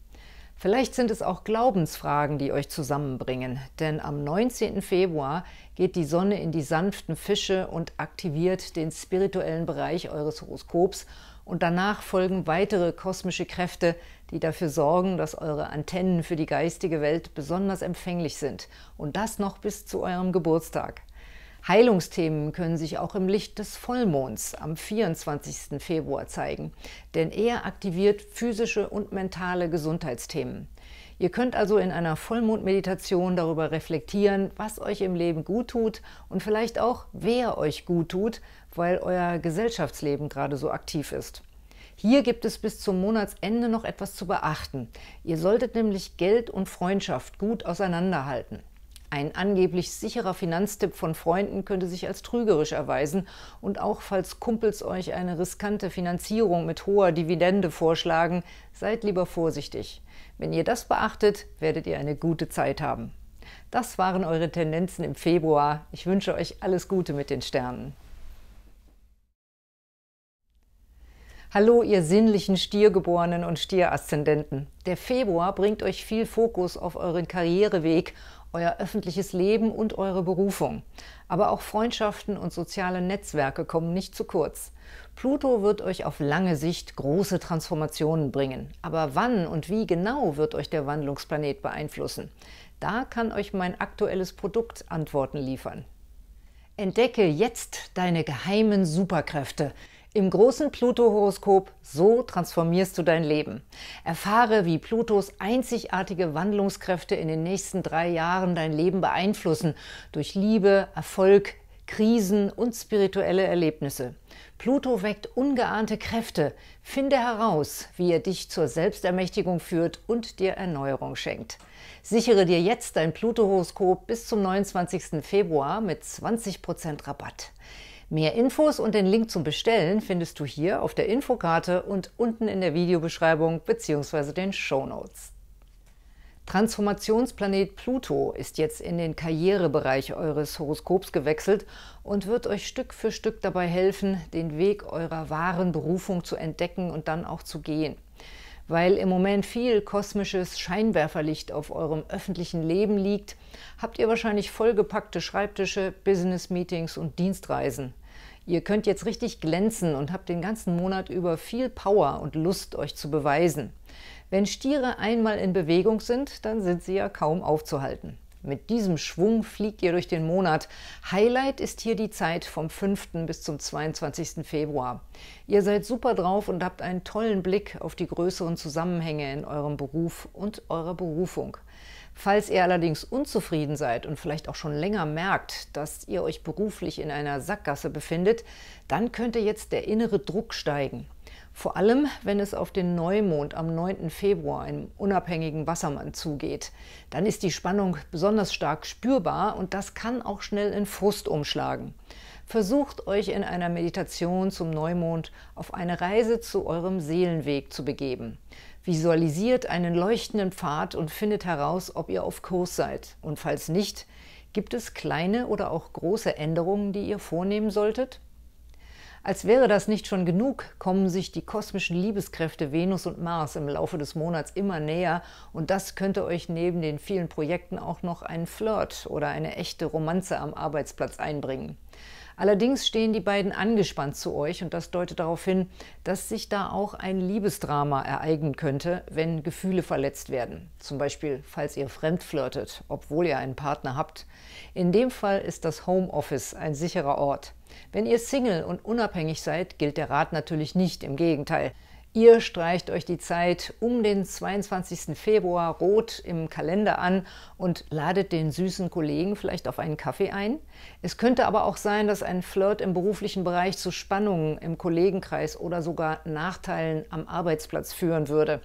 Vielleicht sind es auch Glaubensfragen, die euch zusammenbringen, denn am 19. Februar geht die Sonne in die sanften Fische und aktiviert den spirituellen Bereich eures Horoskops und danach folgen weitere kosmische Kräfte, die dafür sorgen, dass eure Antennen für die geistige Welt besonders empfänglich sind. Und das noch bis zu eurem Geburtstag. Heilungsthemen können sich auch im Licht des Vollmonds am 24. Februar zeigen, denn er aktiviert physische und mentale Gesundheitsthemen. Ihr könnt also in einer Vollmondmeditation darüber reflektieren, was euch im Leben gut tut und vielleicht auch, wer euch gut tut weil euer Gesellschaftsleben gerade so aktiv ist. Hier gibt es bis zum Monatsende noch etwas zu beachten. Ihr solltet nämlich Geld und Freundschaft gut auseinanderhalten. Ein angeblich sicherer Finanztipp von Freunden könnte sich als trügerisch erweisen und auch falls Kumpels euch eine riskante Finanzierung mit hoher Dividende vorschlagen, seid lieber vorsichtig. Wenn ihr das beachtet, werdet ihr eine gute Zeit haben. Das waren eure Tendenzen im Februar. Ich wünsche euch alles Gute mit den Sternen. Hallo, ihr sinnlichen Stiergeborenen und Stieraszendenten. Der Februar bringt euch viel Fokus auf euren Karriereweg, euer öffentliches Leben und eure Berufung. Aber auch Freundschaften und soziale Netzwerke kommen nicht zu kurz. Pluto wird euch auf lange Sicht große Transformationen bringen. Aber wann und wie genau wird euch der Wandlungsplanet beeinflussen? Da kann euch mein aktuelles Produkt Antworten liefern. Entdecke jetzt deine geheimen Superkräfte im großen Pluto-Horoskop So transformierst du dein Leben. Erfahre, wie Plutos einzigartige Wandlungskräfte in den nächsten drei Jahren dein Leben beeinflussen durch Liebe, Erfolg, Krisen und spirituelle Erlebnisse. Pluto weckt ungeahnte Kräfte. Finde heraus, wie er dich zur Selbstermächtigung führt und dir Erneuerung schenkt. Sichere dir jetzt dein Pluto-Horoskop bis zum 29. Februar mit 20% Rabatt. Mehr Infos und den Link zum Bestellen findest du hier auf der Infokarte und unten in der Videobeschreibung bzw. den Show Notes. Transformationsplanet Pluto ist jetzt in den Karrierebereich eures Horoskops gewechselt und wird euch Stück für Stück dabei helfen, den Weg eurer wahren Berufung zu entdecken und dann auch zu gehen. Weil im Moment viel kosmisches Scheinwerferlicht auf eurem öffentlichen Leben liegt, habt ihr wahrscheinlich vollgepackte Schreibtische, Business-Meetings und Dienstreisen. Ihr könnt jetzt richtig glänzen und habt den ganzen Monat über viel Power und Lust, euch zu beweisen. Wenn Stiere einmal in Bewegung sind, dann sind sie ja kaum aufzuhalten. Mit diesem Schwung fliegt ihr durch den Monat. Highlight ist hier die Zeit vom 5. bis zum 22. Februar. Ihr seid super drauf und habt einen tollen Blick auf die größeren Zusammenhänge in eurem Beruf und eurer Berufung. Falls ihr allerdings unzufrieden seid und vielleicht auch schon länger merkt, dass ihr euch beruflich in einer Sackgasse befindet, dann könnte jetzt der innere Druck steigen. Vor allem, wenn es auf den Neumond am 9. Februar im unabhängigen Wassermann zugeht. Dann ist die Spannung besonders stark spürbar und das kann auch schnell in Frust umschlagen. Versucht euch in einer Meditation zum Neumond auf eine Reise zu eurem Seelenweg zu begeben visualisiert einen leuchtenden Pfad und findet heraus, ob ihr auf Kurs seid. Und falls nicht, gibt es kleine oder auch große Änderungen, die ihr vornehmen solltet? Als wäre das nicht schon genug, kommen sich die kosmischen Liebeskräfte Venus und Mars im Laufe des Monats immer näher und das könnte euch neben den vielen Projekten auch noch einen Flirt oder eine echte Romanze am Arbeitsplatz einbringen. Allerdings stehen die beiden angespannt zu euch und das deutet darauf hin, dass sich da auch ein Liebesdrama ereignen könnte, wenn Gefühle verletzt werden. Zum Beispiel, falls ihr fremd flirtet, obwohl ihr einen Partner habt. In dem Fall ist das Homeoffice ein sicherer Ort. Wenn ihr Single und unabhängig seid, gilt der Rat natürlich nicht, im Gegenteil. Ihr streicht euch die Zeit um den 22. Februar rot im Kalender an und ladet den süßen Kollegen vielleicht auf einen Kaffee ein. Es könnte aber auch sein, dass ein Flirt im beruflichen Bereich zu Spannungen im Kollegenkreis oder sogar Nachteilen am Arbeitsplatz führen würde.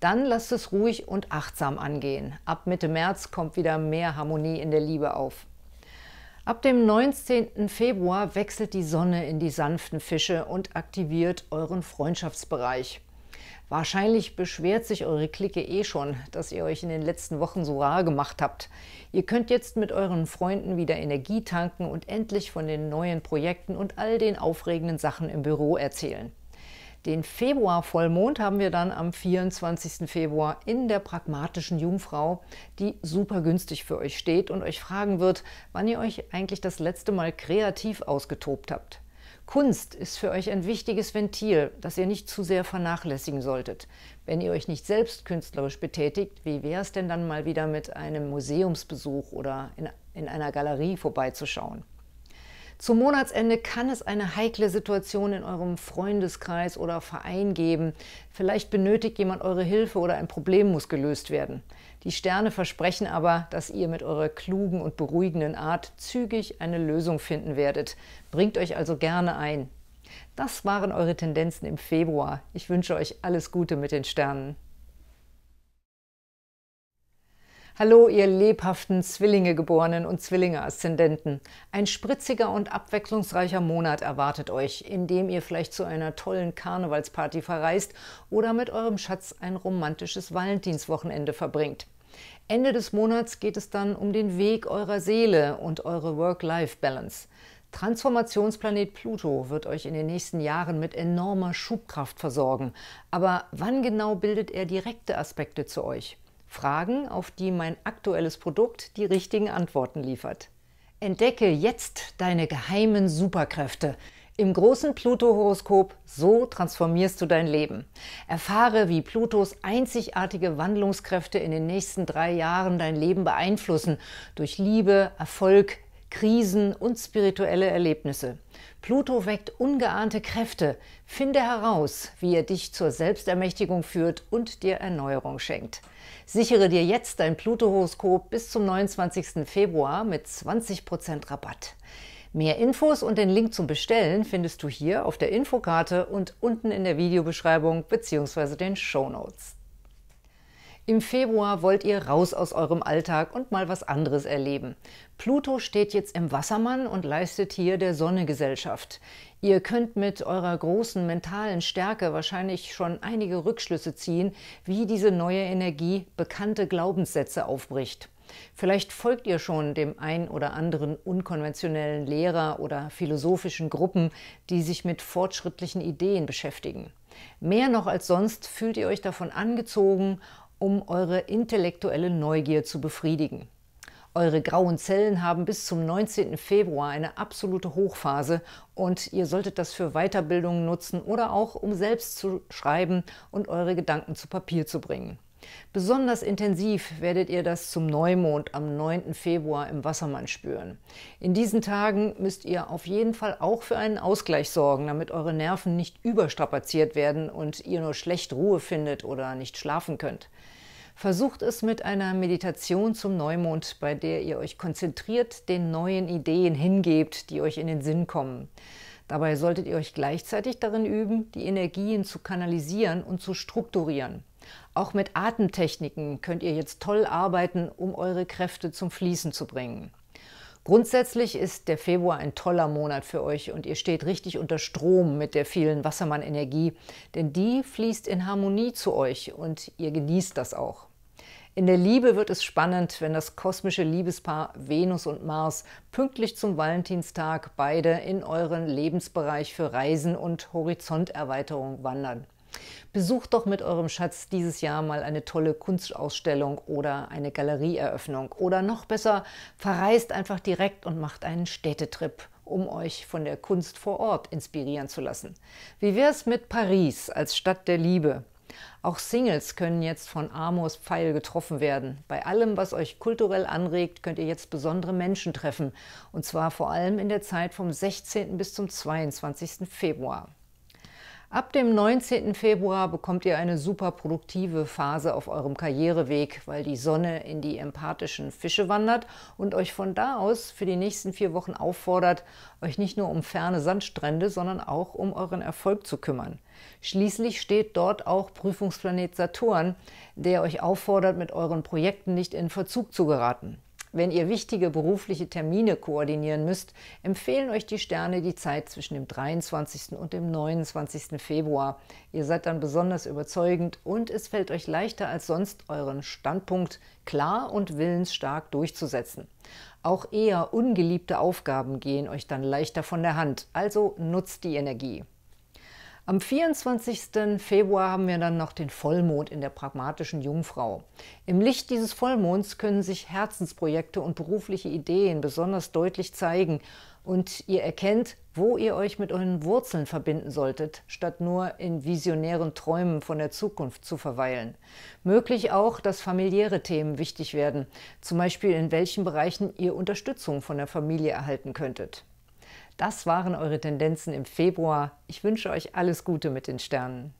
Dann lasst es ruhig und achtsam angehen. Ab Mitte März kommt wieder mehr Harmonie in der Liebe auf. Ab dem 19. Februar wechselt die Sonne in die sanften Fische und aktiviert euren Freundschaftsbereich. Wahrscheinlich beschwert sich eure Clique eh schon, dass ihr euch in den letzten Wochen so rar gemacht habt. Ihr könnt jetzt mit euren Freunden wieder Energie tanken und endlich von den neuen Projekten und all den aufregenden Sachen im Büro erzählen. Den Februar-Vollmond haben wir dann am 24. Februar in der pragmatischen Jungfrau, die super günstig für euch steht und euch fragen wird, wann ihr euch eigentlich das letzte Mal kreativ ausgetobt habt. Kunst ist für euch ein wichtiges Ventil, das ihr nicht zu sehr vernachlässigen solltet. Wenn ihr euch nicht selbst künstlerisch betätigt, wie wäre es denn dann mal wieder mit einem Museumsbesuch oder in, in einer Galerie vorbeizuschauen? Zum Monatsende kann es eine heikle Situation in eurem Freundeskreis oder Verein geben. Vielleicht benötigt jemand eure Hilfe oder ein Problem muss gelöst werden. Die Sterne versprechen aber, dass ihr mit eurer klugen und beruhigenden Art zügig eine Lösung finden werdet. Bringt euch also gerne ein. Das waren eure Tendenzen im Februar. Ich wünsche euch alles Gute mit den Sternen. Hallo, ihr lebhaften Zwillinge-Geborenen und Zwillinge-Aszendenten. Ein spritziger und abwechslungsreicher Monat erwartet euch, in dem ihr vielleicht zu einer tollen Karnevalsparty verreist oder mit eurem Schatz ein romantisches Valentinswochenende verbringt. Ende des Monats geht es dann um den Weg eurer Seele und eure Work-Life-Balance. Transformationsplanet Pluto wird euch in den nächsten Jahren mit enormer Schubkraft versorgen. Aber wann genau bildet er direkte Aspekte zu euch? Fragen, auf die mein aktuelles Produkt die richtigen Antworten liefert. Entdecke jetzt deine geheimen Superkräfte. Im großen Pluto-Horoskop So transformierst du dein Leben. Erfahre, wie Plutos einzigartige Wandlungskräfte in den nächsten drei Jahren dein Leben beeinflussen. Durch Liebe, Erfolg, Krisen und spirituelle Erlebnisse. Pluto weckt ungeahnte Kräfte. Finde heraus, wie er dich zur Selbstermächtigung führt und dir Erneuerung schenkt. Sichere dir jetzt dein Pluto-Horoskop bis zum 29. Februar mit 20% Rabatt. Mehr Infos und den Link zum Bestellen findest du hier auf der Infokarte und unten in der Videobeschreibung bzw. den Show Notes. Im Februar wollt ihr raus aus eurem Alltag und mal was anderes erleben. Pluto steht jetzt im Wassermann und leistet hier der Sonne Gesellschaft. Ihr könnt mit eurer großen mentalen Stärke wahrscheinlich schon einige Rückschlüsse ziehen, wie diese neue Energie bekannte Glaubenssätze aufbricht. Vielleicht folgt ihr schon dem ein oder anderen unkonventionellen Lehrer oder philosophischen Gruppen, die sich mit fortschrittlichen Ideen beschäftigen. Mehr noch als sonst fühlt ihr euch davon angezogen um eure intellektuelle Neugier zu befriedigen. Eure grauen Zellen haben bis zum 19. Februar eine absolute Hochphase und ihr solltet das für Weiterbildungen nutzen oder auch um selbst zu schreiben und eure Gedanken zu Papier zu bringen. Besonders intensiv werdet ihr das zum Neumond am 9. Februar im Wassermann spüren. In diesen Tagen müsst ihr auf jeden Fall auch für einen Ausgleich sorgen, damit eure Nerven nicht überstrapaziert werden und ihr nur schlecht Ruhe findet oder nicht schlafen könnt. Versucht es mit einer Meditation zum Neumond, bei der ihr euch konzentriert den neuen Ideen hingebt, die euch in den Sinn kommen. Dabei solltet ihr euch gleichzeitig darin üben, die Energien zu kanalisieren und zu strukturieren. Auch mit Atemtechniken könnt ihr jetzt toll arbeiten, um eure Kräfte zum Fließen zu bringen. Grundsätzlich ist der Februar ein toller Monat für euch und ihr steht richtig unter Strom mit der vielen Wassermann-Energie, denn die fließt in Harmonie zu euch und ihr genießt das auch. In der Liebe wird es spannend, wenn das kosmische Liebespaar Venus und Mars pünktlich zum Valentinstag beide in euren Lebensbereich für Reisen und Horizonterweiterung wandern. Besucht doch mit eurem Schatz dieses Jahr mal eine tolle Kunstausstellung oder eine Galerieeröffnung. Oder noch besser, verreist einfach direkt und macht einen Städtetrip, um euch von der Kunst vor Ort inspirieren zu lassen. Wie wäre es mit Paris als Stadt der Liebe? Auch Singles können jetzt von Amors Pfeil getroffen werden. Bei allem, was euch kulturell anregt, könnt ihr jetzt besondere Menschen treffen. Und zwar vor allem in der Zeit vom 16. bis zum 22. Februar. Ab dem 19. Februar bekommt ihr eine super produktive Phase auf eurem Karriereweg, weil die Sonne in die empathischen Fische wandert und euch von da aus für die nächsten vier Wochen auffordert, euch nicht nur um ferne Sandstrände, sondern auch um euren Erfolg zu kümmern. Schließlich steht dort auch Prüfungsplanet Saturn, der euch auffordert, mit euren Projekten nicht in Verzug zu geraten. Wenn ihr wichtige berufliche Termine koordinieren müsst, empfehlen euch die Sterne die Zeit zwischen dem 23. und dem 29. Februar. Ihr seid dann besonders überzeugend und es fällt euch leichter als sonst, euren Standpunkt klar und willensstark durchzusetzen. Auch eher ungeliebte Aufgaben gehen euch dann leichter von der Hand, also nutzt die Energie. Am 24. Februar haben wir dann noch den Vollmond in der pragmatischen Jungfrau. Im Licht dieses Vollmonds können sich Herzensprojekte und berufliche Ideen besonders deutlich zeigen und ihr erkennt, wo ihr euch mit euren Wurzeln verbinden solltet, statt nur in visionären Träumen von der Zukunft zu verweilen. Möglich auch, dass familiäre Themen wichtig werden, zum Beispiel in welchen Bereichen ihr Unterstützung von der Familie erhalten könntet. Das waren eure Tendenzen im Februar. Ich wünsche euch alles Gute mit den Sternen.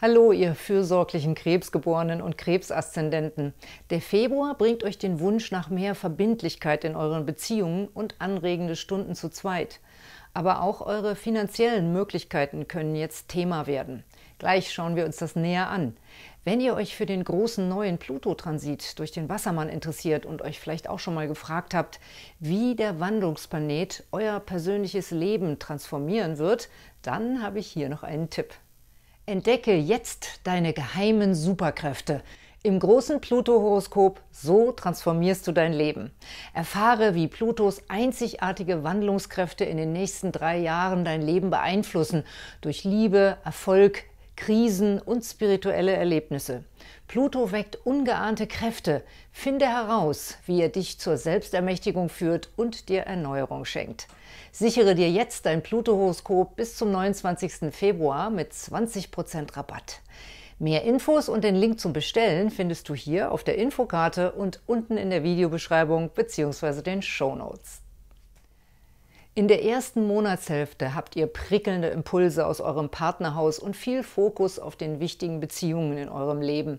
Hallo, ihr fürsorglichen Krebsgeborenen und Krebsaszendenten. Der Februar bringt euch den Wunsch nach mehr Verbindlichkeit in euren Beziehungen und anregende Stunden zu zweit. Aber auch eure finanziellen Möglichkeiten können jetzt Thema werden. Gleich schauen wir uns das näher an. Wenn ihr euch für den großen neuen Pluto-Transit durch den Wassermann interessiert und euch vielleicht auch schon mal gefragt habt, wie der Wandlungsplanet euer persönliches Leben transformieren wird, dann habe ich hier noch einen Tipp. Entdecke jetzt deine geheimen Superkräfte. Im großen Pluto-Horoskop So transformierst du dein Leben. Erfahre, wie Plutos einzigartige Wandlungskräfte in den nächsten drei Jahren dein Leben beeinflussen. Durch Liebe, Erfolg, Krisen und spirituelle Erlebnisse. Pluto weckt ungeahnte Kräfte. Finde heraus, wie er dich zur Selbstermächtigung führt und dir Erneuerung schenkt. Sichere dir jetzt dein Pluto-Horoskop bis zum 29. Februar mit 20% Rabatt. Mehr Infos und den Link zum Bestellen findest du hier auf der Infokarte und unten in der Videobeschreibung bzw. den Show Notes. In der ersten Monatshälfte habt ihr prickelnde Impulse aus eurem Partnerhaus und viel Fokus auf den wichtigen Beziehungen in eurem Leben.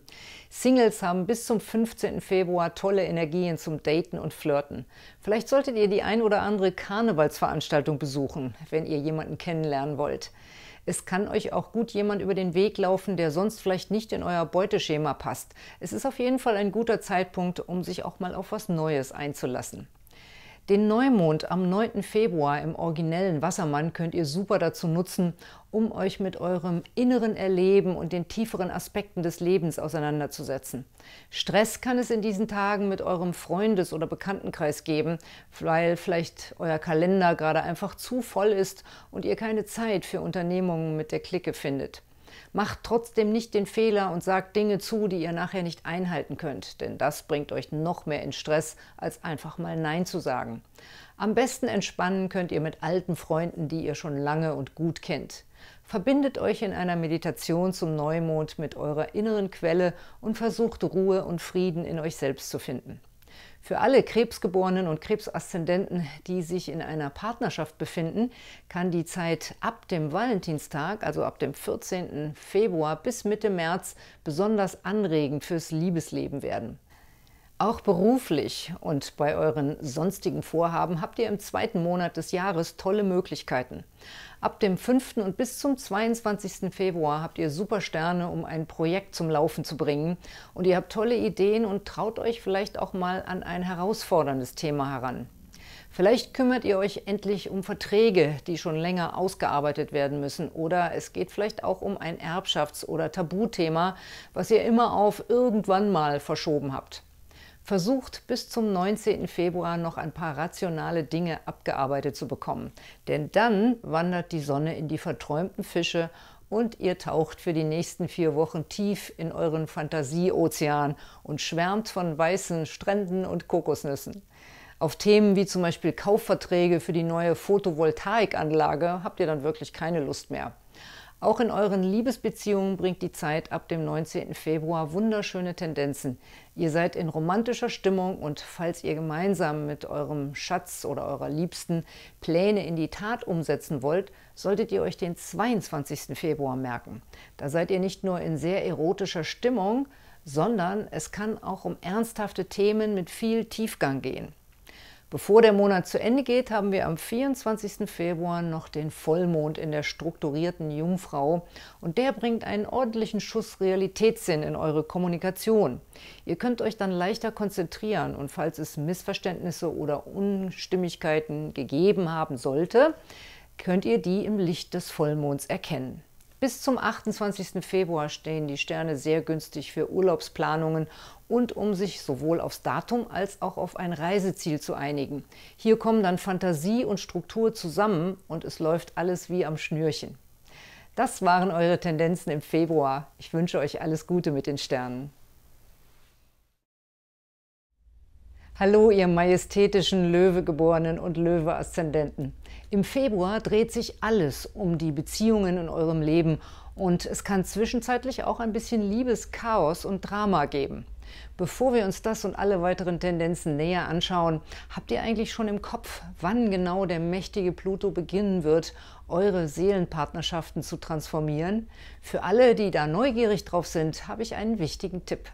Singles haben bis zum 15. Februar tolle Energien zum Daten und Flirten. Vielleicht solltet ihr die ein oder andere Karnevalsveranstaltung besuchen, wenn ihr jemanden kennenlernen wollt. Es kann euch auch gut jemand über den Weg laufen, der sonst vielleicht nicht in euer Beuteschema passt. Es ist auf jeden Fall ein guter Zeitpunkt, um sich auch mal auf was Neues einzulassen. Den Neumond am 9. Februar im originellen Wassermann könnt ihr super dazu nutzen, um euch mit eurem inneren Erleben und den tieferen Aspekten des Lebens auseinanderzusetzen. Stress kann es in diesen Tagen mit eurem Freundes- oder Bekanntenkreis geben, weil vielleicht euer Kalender gerade einfach zu voll ist und ihr keine Zeit für Unternehmungen mit der Clique findet. Macht trotzdem nicht den Fehler und sagt Dinge zu, die ihr nachher nicht einhalten könnt, denn das bringt euch noch mehr in Stress, als einfach mal Nein zu sagen. Am besten entspannen könnt ihr mit alten Freunden, die ihr schon lange und gut kennt. Verbindet euch in einer Meditation zum Neumond mit eurer inneren Quelle und versucht Ruhe und Frieden in euch selbst zu finden. Für alle Krebsgeborenen und Krebsaszendenten, die sich in einer Partnerschaft befinden, kann die Zeit ab dem Valentinstag, also ab dem 14. Februar bis Mitte März, besonders anregend fürs Liebesleben werden. Auch beruflich und bei euren sonstigen Vorhaben habt ihr im zweiten Monat des Jahres tolle Möglichkeiten. Ab dem 5. und bis zum 22. Februar habt ihr super Sterne, um ein Projekt zum Laufen zu bringen. Und ihr habt tolle Ideen und traut euch vielleicht auch mal an ein herausforderndes Thema heran. Vielleicht kümmert ihr euch endlich um Verträge, die schon länger ausgearbeitet werden müssen. Oder es geht vielleicht auch um ein Erbschafts- oder Tabuthema, was ihr immer auf irgendwann mal verschoben habt versucht bis zum 19. Februar noch ein paar rationale Dinge abgearbeitet zu bekommen. Denn dann wandert die Sonne in die verträumten Fische und ihr taucht für die nächsten vier Wochen tief in euren Fantasieozean und schwärmt von weißen Stränden und Kokosnüssen. Auf Themen wie zum Beispiel Kaufverträge für die neue Photovoltaikanlage habt ihr dann wirklich keine Lust mehr. Auch in euren Liebesbeziehungen bringt die Zeit ab dem 19. Februar wunderschöne Tendenzen. Ihr seid in romantischer Stimmung und falls ihr gemeinsam mit eurem Schatz oder eurer Liebsten Pläne in die Tat umsetzen wollt, solltet ihr euch den 22. Februar merken. Da seid ihr nicht nur in sehr erotischer Stimmung, sondern es kann auch um ernsthafte Themen mit viel Tiefgang gehen. Bevor der Monat zu Ende geht, haben wir am 24. Februar noch den Vollmond in der strukturierten Jungfrau und der bringt einen ordentlichen Schuss Realitätssinn in eure Kommunikation. Ihr könnt euch dann leichter konzentrieren und falls es Missverständnisse oder Unstimmigkeiten gegeben haben sollte, könnt ihr die im Licht des Vollmonds erkennen. Bis zum 28. Februar stehen die Sterne sehr günstig für Urlaubsplanungen und um sich sowohl aufs Datum als auch auf ein Reiseziel zu einigen. Hier kommen dann Fantasie und Struktur zusammen und es läuft alles wie am Schnürchen. Das waren eure Tendenzen im Februar. Ich wünsche euch alles Gute mit den Sternen. Hallo, ihr majestätischen Löwegeborenen und Löwe-Aszendenten. Im Februar dreht sich alles um die Beziehungen in eurem Leben und es kann zwischenzeitlich auch ein bisschen Liebeschaos und Drama geben. Bevor wir uns das und alle weiteren Tendenzen näher anschauen, habt ihr eigentlich schon im Kopf, wann genau der mächtige Pluto beginnen wird, eure Seelenpartnerschaften zu transformieren? Für alle, die da neugierig drauf sind, habe ich einen wichtigen Tipp.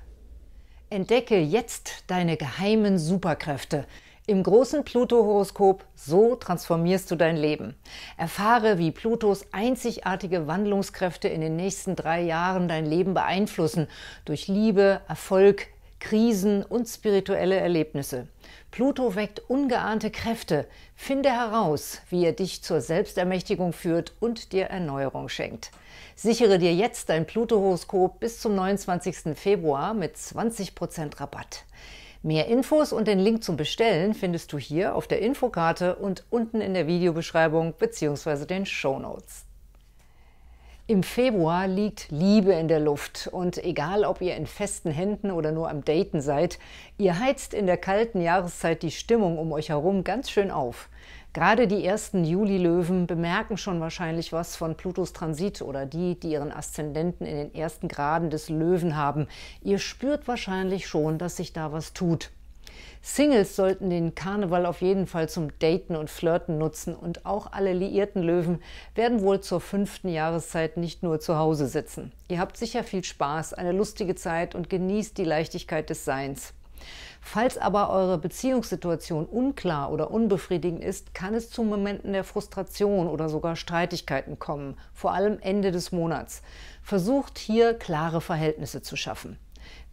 Entdecke jetzt deine geheimen Superkräfte. Im großen Pluto-Horoskop So transformierst du dein Leben. Erfahre, wie Plutos einzigartige Wandlungskräfte in den nächsten drei Jahren dein Leben beeinflussen durch Liebe, Erfolg, Krisen und spirituelle Erlebnisse. Pluto weckt ungeahnte Kräfte. Finde heraus, wie er dich zur Selbstermächtigung führt und dir Erneuerung schenkt. Sichere dir jetzt dein Pluto-Horoskop bis zum 29. Februar mit 20% Rabatt. Mehr Infos und den Link zum Bestellen findest du hier auf der Infokarte und unten in der Videobeschreibung bzw. den Show Notes. Im Februar liegt Liebe in der Luft und egal, ob ihr in festen Händen oder nur am Daten seid, ihr heizt in der kalten Jahreszeit die Stimmung um euch herum ganz schön auf. Gerade die ersten Juli-Löwen bemerken schon wahrscheinlich was von Plutos Transit oder die, die ihren Aszendenten in den ersten Graden des Löwen haben. Ihr spürt wahrscheinlich schon, dass sich da was tut. Singles sollten den Karneval auf jeden Fall zum Daten und Flirten nutzen und auch alle liierten Löwen werden wohl zur fünften Jahreszeit nicht nur zu Hause sitzen. Ihr habt sicher viel Spaß, eine lustige Zeit und genießt die Leichtigkeit des Seins. Falls aber eure Beziehungssituation unklar oder unbefriedigend ist, kann es zu Momenten der Frustration oder sogar Streitigkeiten kommen, vor allem Ende des Monats. Versucht hier klare Verhältnisse zu schaffen.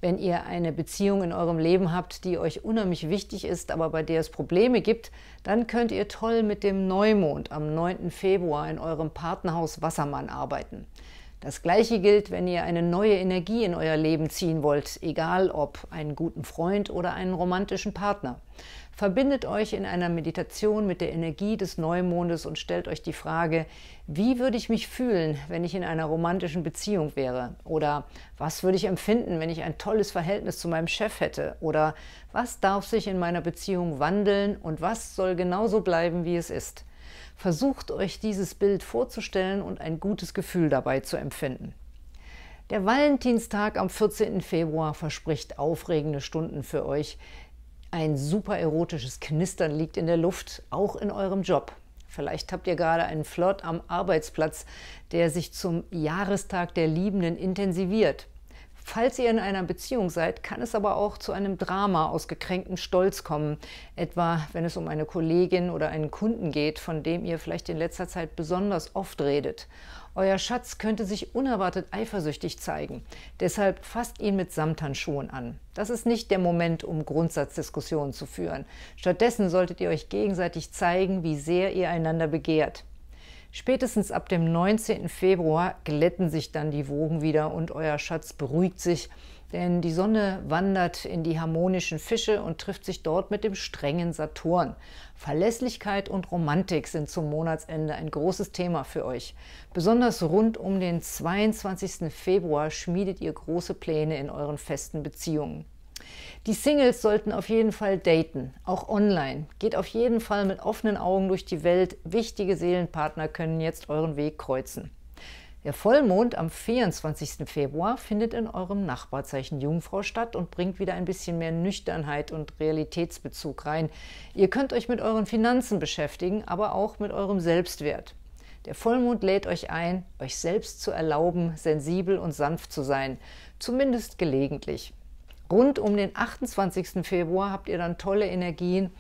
Wenn ihr eine Beziehung in eurem Leben habt, die euch unheimlich wichtig ist, aber bei der es Probleme gibt, dann könnt ihr toll mit dem Neumond am 9. Februar in eurem Partnerhaus Wassermann arbeiten. Das Gleiche gilt, wenn ihr eine neue Energie in euer Leben ziehen wollt, egal ob einen guten Freund oder einen romantischen Partner. Verbindet euch in einer Meditation mit der Energie des Neumondes und stellt euch die Frage, wie würde ich mich fühlen, wenn ich in einer romantischen Beziehung wäre? Oder was würde ich empfinden, wenn ich ein tolles Verhältnis zu meinem Chef hätte? Oder was darf sich in meiner Beziehung wandeln und was soll genauso bleiben, wie es ist? Versucht euch dieses Bild vorzustellen und ein gutes Gefühl dabei zu empfinden. Der Valentinstag am 14. Februar verspricht aufregende Stunden für euch. Ein super erotisches Knistern liegt in der Luft, auch in eurem Job. Vielleicht habt ihr gerade einen Flirt am Arbeitsplatz, der sich zum Jahrestag der Liebenden intensiviert. Falls ihr in einer Beziehung seid, kann es aber auch zu einem Drama aus gekränktem Stolz kommen, etwa wenn es um eine Kollegin oder einen Kunden geht, von dem ihr vielleicht in letzter Zeit besonders oft redet. Euer Schatz könnte sich unerwartet eifersüchtig zeigen. Deshalb fasst ihn mit Samthandschuhen an. Das ist nicht der Moment, um Grundsatzdiskussionen zu führen. Stattdessen solltet ihr euch gegenseitig zeigen, wie sehr ihr einander begehrt. Spätestens ab dem 19. Februar glätten sich dann die Wogen wieder und euer Schatz beruhigt sich, denn die Sonne wandert in die harmonischen Fische und trifft sich dort mit dem strengen Saturn. Verlässlichkeit und Romantik sind zum Monatsende ein großes Thema für euch. Besonders rund um den 22. Februar schmiedet ihr große Pläne in euren festen Beziehungen. Die Singles sollten auf jeden Fall daten, auch online. Geht auf jeden Fall mit offenen Augen durch die Welt. Wichtige Seelenpartner können jetzt euren Weg kreuzen. Der Vollmond am 24. Februar findet in eurem Nachbarzeichen Jungfrau statt und bringt wieder ein bisschen mehr Nüchternheit und Realitätsbezug rein. Ihr könnt euch mit euren Finanzen beschäftigen, aber auch mit eurem Selbstwert. Der Vollmond lädt euch ein, euch selbst zu erlauben, sensibel und sanft zu sein, zumindest gelegentlich rund um den 28. Februar habt ihr dann tolle Energien,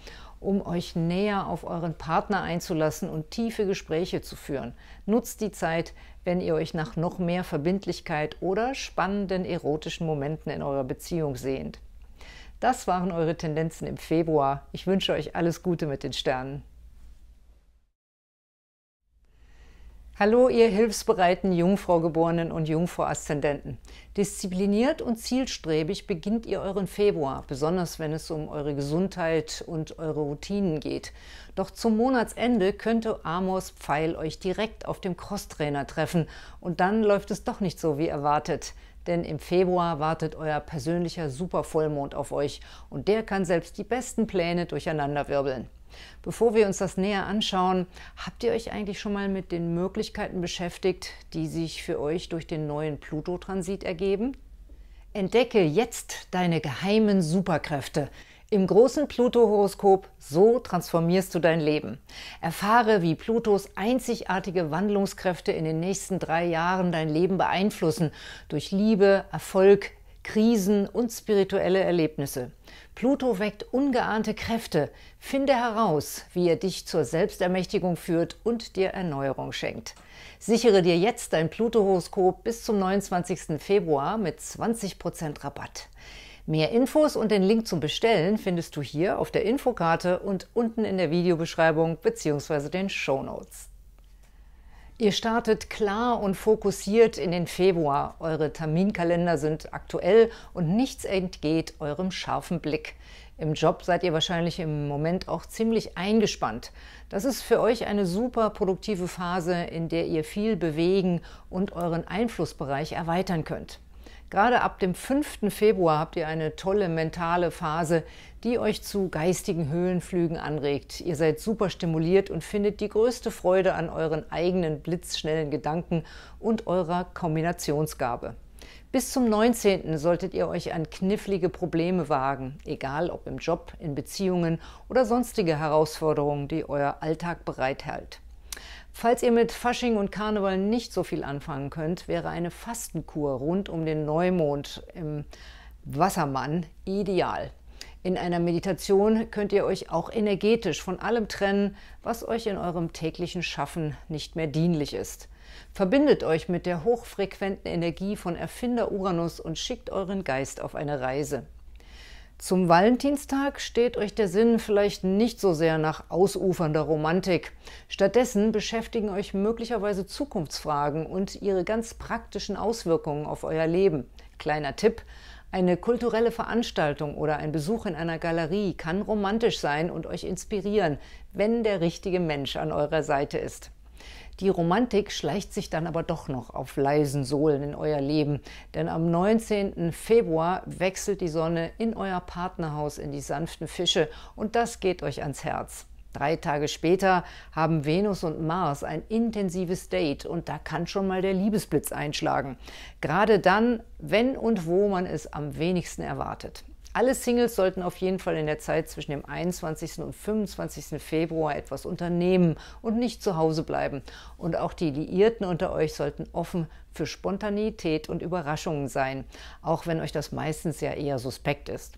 um euch näher auf euren Partner einzulassen und tiefe Gespräche zu führen. Nutzt die Zeit, wenn ihr euch nach noch mehr Verbindlichkeit oder spannenden erotischen Momenten in eurer Beziehung sehnt. Das waren eure Tendenzen im Februar. Ich wünsche euch alles Gute mit den Sternen. Hallo, ihr hilfsbereiten Jungfraugeborenen und Jungfrau-Aszendenten. Diszipliniert und zielstrebig beginnt ihr euren Februar, besonders wenn es um eure Gesundheit und eure Routinen geht. Doch zum Monatsende könnte Amors Pfeil euch direkt auf dem Crosstrainer treffen und dann läuft es doch nicht so wie erwartet. Denn im Februar wartet euer persönlicher Supervollmond auf euch und der kann selbst die besten Pläne durcheinanderwirbeln. Bevor wir uns das näher anschauen, habt ihr euch eigentlich schon mal mit den Möglichkeiten beschäftigt, die sich für euch durch den neuen Pluto-Transit ergeben? Entdecke jetzt deine geheimen Superkräfte. Im großen Pluto-Horoskop So transformierst du dein Leben. Erfahre, wie Plutos einzigartige Wandlungskräfte in den nächsten drei Jahren dein Leben beeinflussen durch Liebe, Erfolg, Krisen und spirituelle Erlebnisse. Pluto weckt ungeahnte Kräfte. Finde heraus, wie er dich zur Selbstermächtigung führt und dir Erneuerung schenkt. Sichere dir jetzt dein Pluto-Horoskop bis zum 29. Februar mit 20% Rabatt. Mehr Infos und den Link zum Bestellen findest du hier auf der Infokarte und unten in der Videobeschreibung bzw. den Show Notes. Ihr startet klar und fokussiert in den Februar. Eure Terminkalender sind aktuell und nichts entgeht eurem scharfen Blick. Im Job seid ihr wahrscheinlich im Moment auch ziemlich eingespannt. Das ist für euch eine super produktive Phase, in der ihr viel bewegen und euren Einflussbereich erweitern könnt. Gerade ab dem 5. Februar habt ihr eine tolle mentale Phase, die euch zu geistigen Höhlenflügen anregt. Ihr seid super stimuliert und findet die größte Freude an euren eigenen blitzschnellen Gedanken und eurer Kombinationsgabe. Bis zum 19. solltet ihr euch an knifflige Probleme wagen, egal ob im Job, in Beziehungen oder sonstige Herausforderungen, die euer Alltag bereithält. Falls ihr mit Fasching und Karneval nicht so viel anfangen könnt, wäre eine Fastenkur rund um den Neumond im Wassermann ideal. In einer Meditation könnt ihr euch auch energetisch von allem trennen, was euch in eurem täglichen Schaffen nicht mehr dienlich ist. Verbindet euch mit der hochfrequenten Energie von Erfinder Uranus und schickt euren Geist auf eine Reise. Zum Valentinstag steht euch der Sinn vielleicht nicht so sehr nach ausufernder Romantik. Stattdessen beschäftigen euch möglicherweise Zukunftsfragen und ihre ganz praktischen Auswirkungen auf euer Leben. Kleiner Tipp, eine kulturelle Veranstaltung oder ein Besuch in einer Galerie kann romantisch sein und euch inspirieren, wenn der richtige Mensch an eurer Seite ist. Die Romantik schleicht sich dann aber doch noch auf leisen Sohlen in euer Leben, denn am 19. Februar wechselt die Sonne in euer Partnerhaus in die sanften Fische und das geht euch ans Herz. Drei Tage später haben Venus und Mars ein intensives Date und da kann schon mal der Liebesblitz einschlagen. Gerade dann, wenn und wo man es am wenigsten erwartet. Alle Singles sollten auf jeden Fall in der Zeit zwischen dem 21. und 25. Februar etwas unternehmen und nicht zu Hause bleiben. Und auch die Liierten unter euch sollten offen für Spontanität und Überraschungen sein, auch wenn euch das meistens ja eher suspekt ist.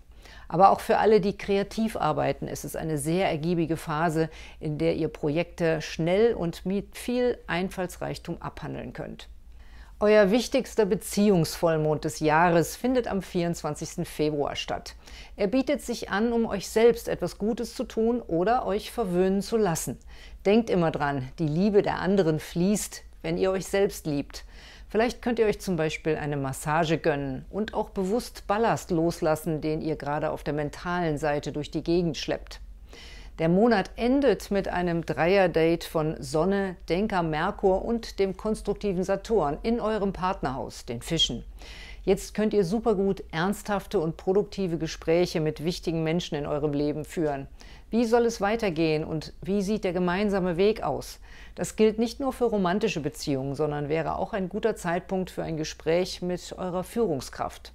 Aber auch für alle, die kreativ arbeiten, ist es eine sehr ergiebige Phase, in der ihr Projekte schnell und mit viel Einfallsreichtum abhandeln könnt. Euer wichtigster Beziehungsvollmond des Jahres findet am 24. Februar statt. Er bietet sich an, um euch selbst etwas Gutes zu tun oder euch verwöhnen zu lassen. Denkt immer dran, die Liebe der anderen fließt, wenn ihr euch selbst liebt. Vielleicht könnt ihr euch zum Beispiel eine Massage gönnen und auch bewusst Ballast loslassen, den ihr gerade auf der mentalen Seite durch die Gegend schleppt. Der Monat endet mit einem Dreier-Date von Sonne, Denker Merkur und dem konstruktiven Saturn in eurem Partnerhaus, den Fischen. Jetzt könnt ihr supergut ernsthafte und produktive Gespräche mit wichtigen Menschen in eurem Leben führen. Wie soll es weitergehen und wie sieht der gemeinsame Weg aus? Das gilt nicht nur für romantische Beziehungen, sondern wäre auch ein guter Zeitpunkt für ein Gespräch mit eurer Führungskraft.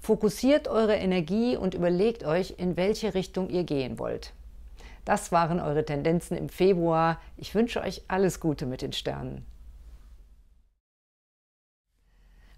Fokussiert eure Energie und überlegt euch, in welche Richtung ihr gehen wollt. Das waren eure Tendenzen im Februar. Ich wünsche euch alles Gute mit den Sternen.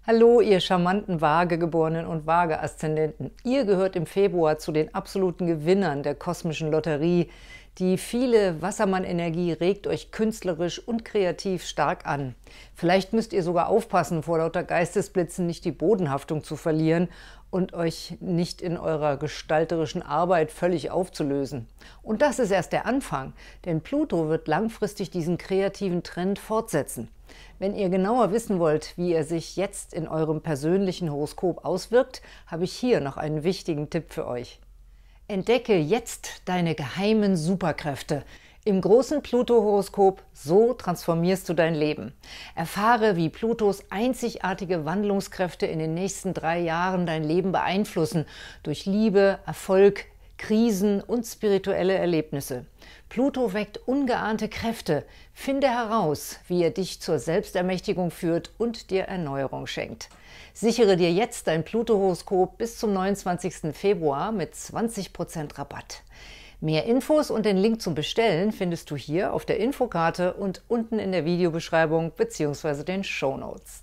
Hallo, ihr charmanten Waagegeborenen und Waage-Aszendenten. Ihr gehört im Februar zu den absoluten Gewinnern der kosmischen Lotterie. Die viele Wassermann-Energie regt euch künstlerisch und kreativ stark an. Vielleicht müsst ihr sogar aufpassen, vor lauter Geistesblitzen nicht die Bodenhaftung zu verlieren und euch nicht in eurer gestalterischen Arbeit völlig aufzulösen. Und das ist erst der Anfang, denn Pluto wird langfristig diesen kreativen Trend fortsetzen. Wenn ihr genauer wissen wollt, wie er sich jetzt in eurem persönlichen Horoskop auswirkt, habe ich hier noch einen wichtigen Tipp für euch. Entdecke jetzt deine geheimen Superkräfte, im großen Pluto-Horoskop So transformierst du dein Leben. Erfahre, wie Plutos einzigartige Wandlungskräfte in den nächsten drei Jahren dein Leben beeinflussen durch Liebe, Erfolg, Krisen und spirituelle Erlebnisse. Pluto weckt ungeahnte Kräfte. Finde heraus, wie er dich zur Selbstermächtigung führt und dir Erneuerung schenkt. Sichere dir jetzt dein Pluto-Horoskop bis zum 29. Februar mit 20% Rabatt. Mehr Infos und den Link zum Bestellen findest du hier auf der Infokarte und unten in der Videobeschreibung bzw. den Show Notes.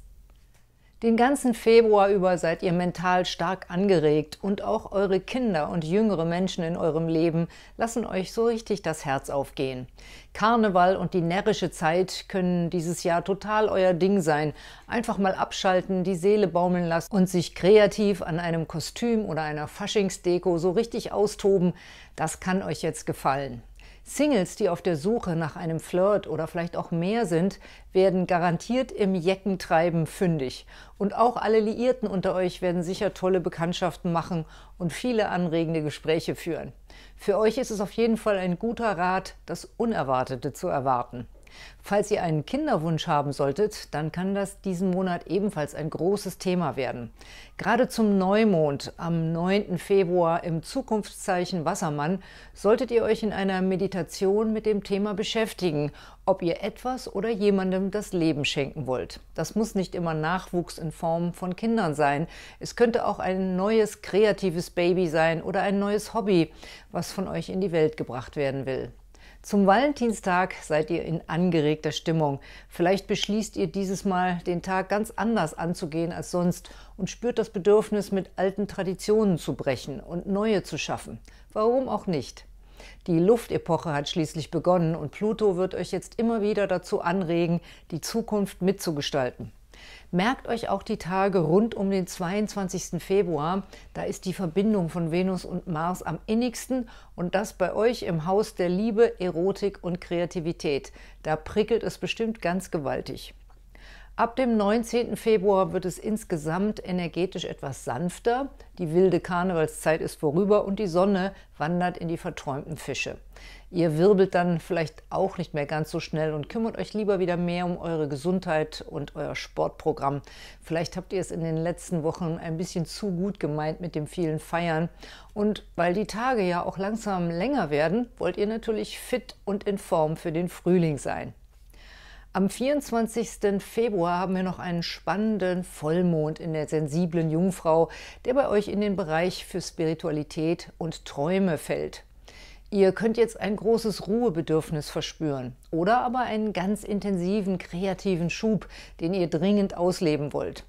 Den ganzen Februar über seid ihr mental stark angeregt und auch eure Kinder und jüngere Menschen in eurem Leben lassen euch so richtig das Herz aufgehen. Karneval und die närrische Zeit können dieses Jahr total euer Ding sein. Einfach mal abschalten, die Seele baumeln lassen und sich kreativ an einem Kostüm oder einer Faschingsdeko so richtig austoben, das kann euch jetzt gefallen. Singles, die auf der Suche nach einem Flirt oder vielleicht auch mehr sind, werden garantiert im Jeckentreiben fündig. Und auch alle Liierten unter euch werden sicher tolle Bekanntschaften machen und viele anregende Gespräche führen. Für euch ist es auf jeden Fall ein guter Rat, das Unerwartete zu erwarten. Falls ihr einen Kinderwunsch haben solltet, dann kann das diesen Monat ebenfalls ein großes Thema werden. Gerade zum Neumond am 9. Februar im Zukunftszeichen Wassermann solltet ihr euch in einer Meditation mit dem Thema beschäftigen, ob ihr etwas oder jemandem das Leben schenken wollt. Das muss nicht immer Nachwuchs in Form von Kindern sein. Es könnte auch ein neues kreatives Baby sein oder ein neues Hobby, was von euch in die Welt gebracht werden will. Zum Valentinstag seid ihr in angeregter Stimmung. Vielleicht beschließt ihr dieses Mal, den Tag ganz anders anzugehen als sonst und spürt das Bedürfnis, mit alten Traditionen zu brechen und neue zu schaffen. Warum auch nicht? Die Luftepoche hat schließlich begonnen und Pluto wird euch jetzt immer wieder dazu anregen, die Zukunft mitzugestalten. Merkt euch auch die Tage rund um den 22. Februar. Da ist die Verbindung von Venus und Mars am innigsten und das bei euch im Haus der Liebe, Erotik und Kreativität. Da prickelt es bestimmt ganz gewaltig. Ab dem 19. Februar wird es insgesamt energetisch etwas sanfter. Die wilde Karnevalszeit ist vorüber und die Sonne wandert in die verträumten Fische. Ihr wirbelt dann vielleicht auch nicht mehr ganz so schnell und kümmert euch lieber wieder mehr um eure Gesundheit und euer Sportprogramm. Vielleicht habt ihr es in den letzten Wochen ein bisschen zu gut gemeint mit dem vielen Feiern. Und weil die Tage ja auch langsam länger werden, wollt ihr natürlich fit und in Form für den Frühling sein. Am 24. Februar haben wir noch einen spannenden Vollmond in der sensiblen Jungfrau, der bei euch in den Bereich für Spiritualität und Träume fällt. Ihr könnt jetzt ein großes Ruhebedürfnis verspüren oder aber einen ganz intensiven kreativen Schub, den ihr dringend ausleben wollt.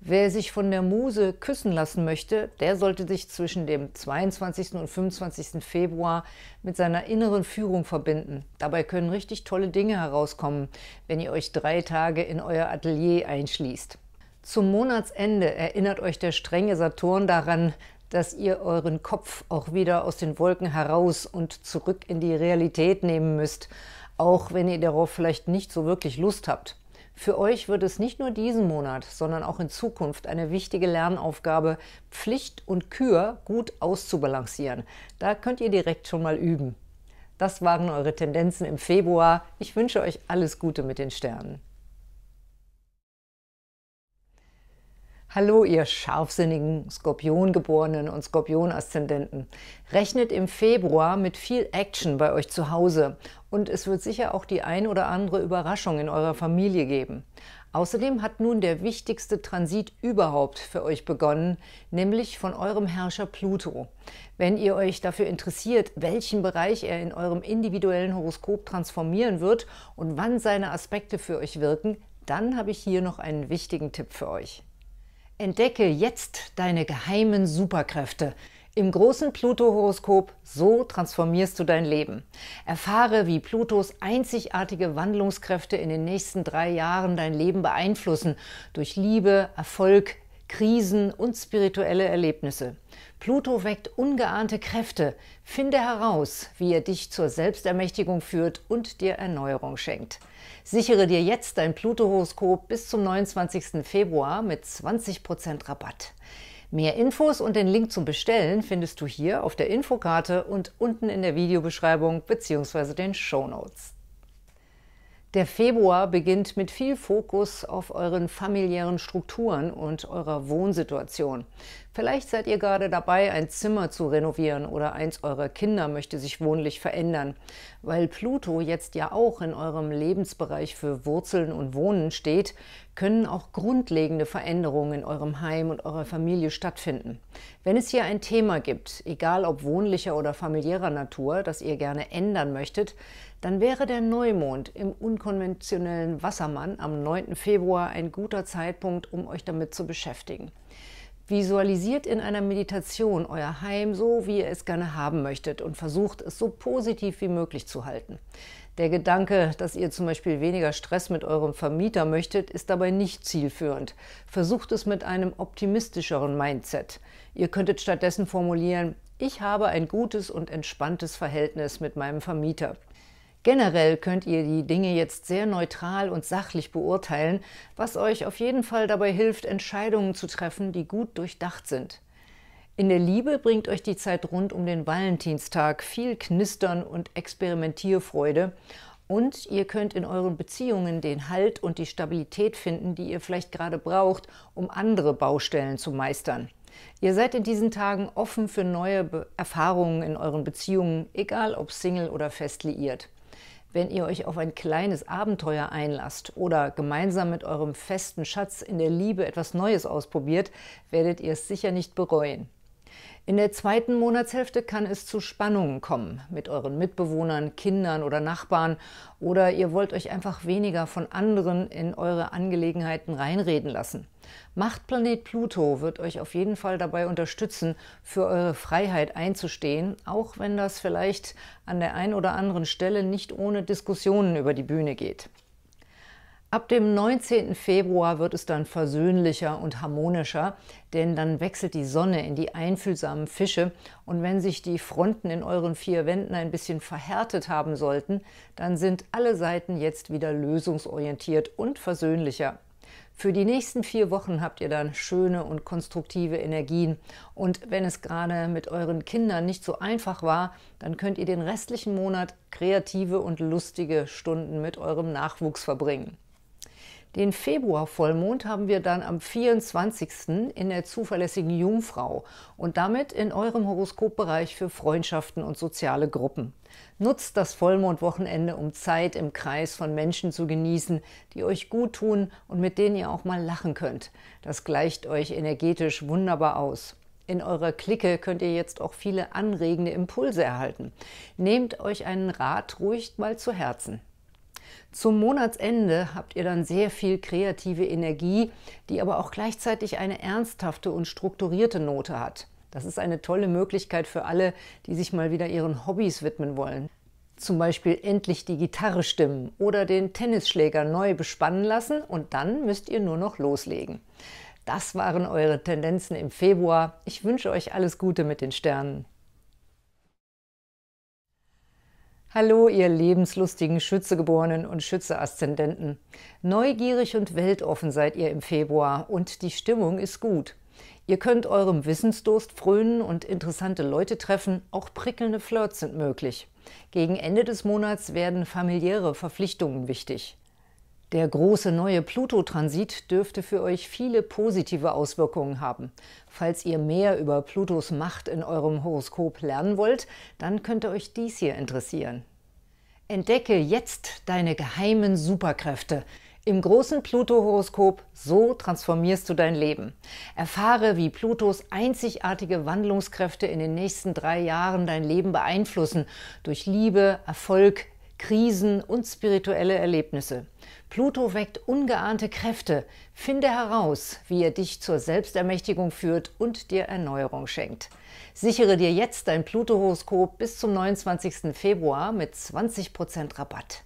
Wer sich von der Muse küssen lassen möchte, der sollte sich zwischen dem 22. und 25. Februar mit seiner inneren Führung verbinden. Dabei können richtig tolle Dinge herauskommen, wenn ihr euch drei Tage in euer Atelier einschließt. Zum Monatsende erinnert euch der strenge Saturn daran, dass ihr euren Kopf auch wieder aus den Wolken heraus und zurück in die Realität nehmen müsst, auch wenn ihr darauf vielleicht nicht so wirklich Lust habt. Für euch wird es nicht nur diesen Monat, sondern auch in Zukunft eine wichtige Lernaufgabe, Pflicht und Kür gut auszubalancieren. Da könnt ihr direkt schon mal üben. Das waren eure Tendenzen im Februar. Ich wünsche euch alles Gute mit den Sternen. Hallo, ihr scharfsinnigen Skorpiongeborenen und Skorpionaszendenten. Rechnet im Februar mit viel Action bei euch zu Hause und es wird sicher auch die ein oder andere Überraschung in eurer Familie geben. Außerdem hat nun der wichtigste Transit überhaupt für euch begonnen, nämlich von eurem Herrscher Pluto. Wenn ihr euch dafür interessiert, welchen Bereich er in eurem individuellen Horoskop transformieren wird und wann seine Aspekte für euch wirken, dann habe ich hier noch einen wichtigen Tipp für euch. Entdecke jetzt deine geheimen Superkräfte. Im großen Pluto-Horoskop So transformierst du dein Leben. Erfahre, wie Plutos einzigartige Wandlungskräfte in den nächsten drei Jahren dein Leben beeinflussen. Durch Liebe, Erfolg, Krisen und spirituelle Erlebnisse. Pluto weckt ungeahnte Kräfte. Finde heraus, wie er dich zur Selbstermächtigung führt und dir Erneuerung schenkt. Sichere dir jetzt dein Pluto-Horoskop bis zum 29. Februar mit 20% Rabatt. Mehr Infos und den Link zum Bestellen findest du hier auf der Infokarte und unten in der Videobeschreibung bzw. den Show Notes. Der Februar beginnt mit viel Fokus auf euren familiären Strukturen und eurer Wohnsituation. Vielleicht seid ihr gerade dabei, ein Zimmer zu renovieren oder eins eurer Kinder möchte sich wohnlich verändern. Weil Pluto jetzt ja auch in eurem Lebensbereich für Wurzeln und Wohnen steht, können auch grundlegende Veränderungen in eurem Heim und eurer Familie stattfinden. Wenn es hier ein Thema gibt, egal ob wohnlicher oder familiärer Natur, das ihr gerne ändern möchtet, dann wäre der Neumond im unkonventionellen Wassermann am 9. Februar ein guter Zeitpunkt, um euch damit zu beschäftigen. Visualisiert in einer Meditation euer Heim so, wie ihr es gerne haben möchtet und versucht es so positiv wie möglich zu halten. Der Gedanke, dass ihr zum Beispiel weniger Stress mit eurem Vermieter möchtet, ist dabei nicht zielführend. Versucht es mit einem optimistischeren Mindset. Ihr könntet stattdessen formulieren, ich habe ein gutes und entspanntes Verhältnis mit meinem Vermieter. Generell könnt ihr die Dinge jetzt sehr neutral und sachlich beurteilen, was euch auf jeden Fall dabei hilft, Entscheidungen zu treffen, die gut durchdacht sind. In der Liebe bringt euch die Zeit rund um den Valentinstag viel Knistern und Experimentierfreude und ihr könnt in euren Beziehungen den Halt und die Stabilität finden, die ihr vielleicht gerade braucht, um andere Baustellen zu meistern. Ihr seid in diesen Tagen offen für neue Be Erfahrungen in euren Beziehungen, egal ob Single oder fest liiert. Wenn ihr euch auf ein kleines Abenteuer einlasst oder gemeinsam mit eurem festen Schatz in der Liebe etwas Neues ausprobiert, werdet ihr es sicher nicht bereuen. In der zweiten Monatshälfte kann es zu Spannungen kommen mit euren Mitbewohnern, Kindern oder Nachbarn oder ihr wollt euch einfach weniger von anderen in eure Angelegenheiten reinreden lassen. Machtplanet Pluto wird euch auf jeden Fall dabei unterstützen, für eure Freiheit einzustehen, auch wenn das vielleicht an der einen oder anderen Stelle nicht ohne Diskussionen über die Bühne geht. Ab dem 19. Februar wird es dann versöhnlicher und harmonischer, denn dann wechselt die Sonne in die einfühlsamen Fische und wenn sich die Fronten in euren vier Wänden ein bisschen verhärtet haben sollten, dann sind alle Seiten jetzt wieder lösungsorientiert und versöhnlicher. Für die nächsten vier Wochen habt ihr dann schöne und konstruktive Energien. Und wenn es gerade mit euren Kindern nicht so einfach war, dann könnt ihr den restlichen Monat kreative und lustige Stunden mit eurem Nachwuchs verbringen. Den Februarvollmond haben wir dann am 24. in der zuverlässigen Jungfrau und damit in eurem Horoskopbereich für Freundschaften und soziale Gruppen. Nutzt das Vollmondwochenende, um Zeit im Kreis von Menschen zu genießen, die euch gut tun und mit denen ihr auch mal lachen könnt. Das gleicht euch energetisch wunderbar aus. In eurer Clique könnt ihr jetzt auch viele anregende Impulse erhalten. Nehmt euch einen Rat ruhig mal zu Herzen. Zum Monatsende habt ihr dann sehr viel kreative Energie, die aber auch gleichzeitig eine ernsthafte und strukturierte Note hat. Das ist eine tolle Möglichkeit für alle, die sich mal wieder ihren Hobbys widmen wollen. Zum Beispiel endlich die Gitarre stimmen oder den Tennisschläger neu bespannen lassen und dann müsst ihr nur noch loslegen. Das waren eure Tendenzen im Februar. Ich wünsche euch alles Gute mit den Sternen. Hallo, ihr lebenslustigen Schützegeborenen und Schütze-Aszendenten. Neugierig und weltoffen seid ihr im Februar und die Stimmung ist gut. Ihr könnt eurem Wissensdurst frönen und interessante Leute treffen, auch prickelnde Flirts sind möglich. Gegen Ende des Monats werden familiäre Verpflichtungen wichtig. Der große neue Pluto-Transit dürfte für euch viele positive Auswirkungen haben. Falls ihr mehr über Plutos Macht in eurem Horoskop lernen wollt, dann könnte euch dies hier interessieren. Entdecke jetzt deine geheimen Superkräfte. Im großen Pluto-Horoskop So transformierst du dein Leben. Erfahre, wie Plutos einzigartige Wandlungskräfte in den nächsten drei Jahren dein Leben beeinflussen. Durch Liebe, Erfolg, Krisen und spirituelle Erlebnisse. Pluto weckt ungeahnte Kräfte. Finde heraus, wie er dich zur Selbstermächtigung führt und dir Erneuerung schenkt. Sichere dir jetzt dein Pluto-Horoskop bis zum 29. Februar mit 20% Rabatt.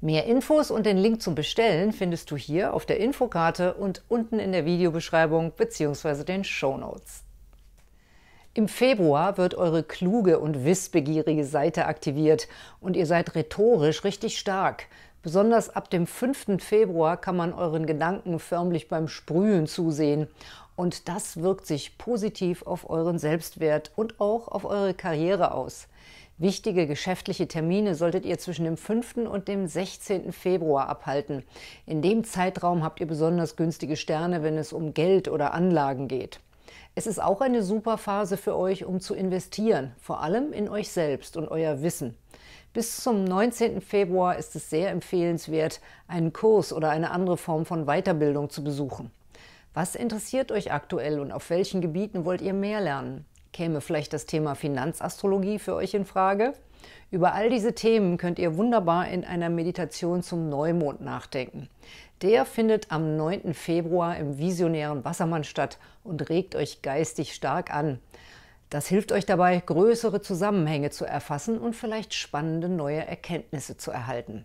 Mehr Infos und den Link zum Bestellen findest du hier auf der Infokarte und unten in der Videobeschreibung bzw. den Show Notes. Im Februar wird eure kluge und wissbegierige Seite aktiviert und ihr seid rhetorisch richtig stark. Besonders ab dem 5. Februar kann man euren Gedanken förmlich beim Sprühen zusehen. Und das wirkt sich positiv auf euren Selbstwert und auch auf eure Karriere aus. Wichtige geschäftliche Termine solltet ihr zwischen dem 5. und dem 16. Februar abhalten. In dem Zeitraum habt ihr besonders günstige Sterne, wenn es um Geld oder Anlagen geht. Es ist auch eine super Phase für euch, um zu investieren, vor allem in euch selbst und euer Wissen. Bis zum 19. Februar ist es sehr empfehlenswert, einen Kurs oder eine andere Form von Weiterbildung zu besuchen. Was interessiert euch aktuell und auf welchen Gebieten wollt ihr mehr lernen? Käme vielleicht das Thema Finanzastrologie für euch in Frage? Über all diese Themen könnt ihr wunderbar in einer Meditation zum Neumond nachdenken. Der findet am 9. Februar im visionären Wassermann statt und regt euch geistig stark an. Das hilft euch dabei, größere Zusammenhänge zu erfassen und vielleicht spannende neue Erkenntnisse zu erhalten.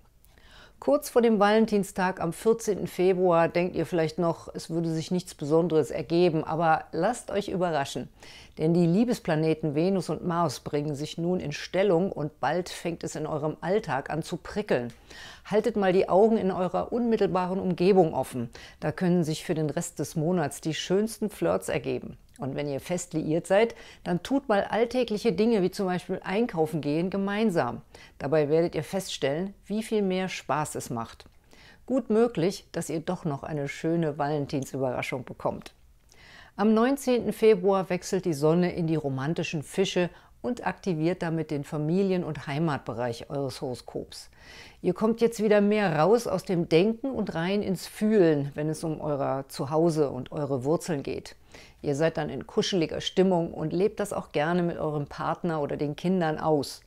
Kurz vor dem Valentinstag am 14. Februar denkt ihr vielleicht noch, es würde sich nichts Besonderes ergeben, aber lasst euch überraschen. Denn die Liebesplaneten Venus und Mars bringen sich nun in Stellung und bald fängt es in eurem Alltag an zu prickeln. Haltet mal die Augen in eurer unmittelbaren Umgebung offen. Da können sich für den Rest des Monats die schönsten Flirts ergeben. Und wenn ihr fest liiert seid, dann tut mal alltägliche Dinge wie zum Beispiel einkaufen gehen gemeinsam. Dabei werdet ihr feststellen, wie viel mehr Spaß es macht. Gut möglich, dass ihr doch noch eine schöne Valentinsüberraschung bekommt. Am 19. Februar wechselt die Sonne in die romantischen Fische und aktiviert damit den Familien- und Heimatbereich eures Horoskops. Ihr kommt jetzt wieder mehr raus aus dem Denken und rein ins Fühlen, wenn es um euer Zuhause und eure Wurzeln geht. Ihr seid dann in kuscheliger Stimmung und lebt das auch gerne mit eurem Partner oder den Kindern aus.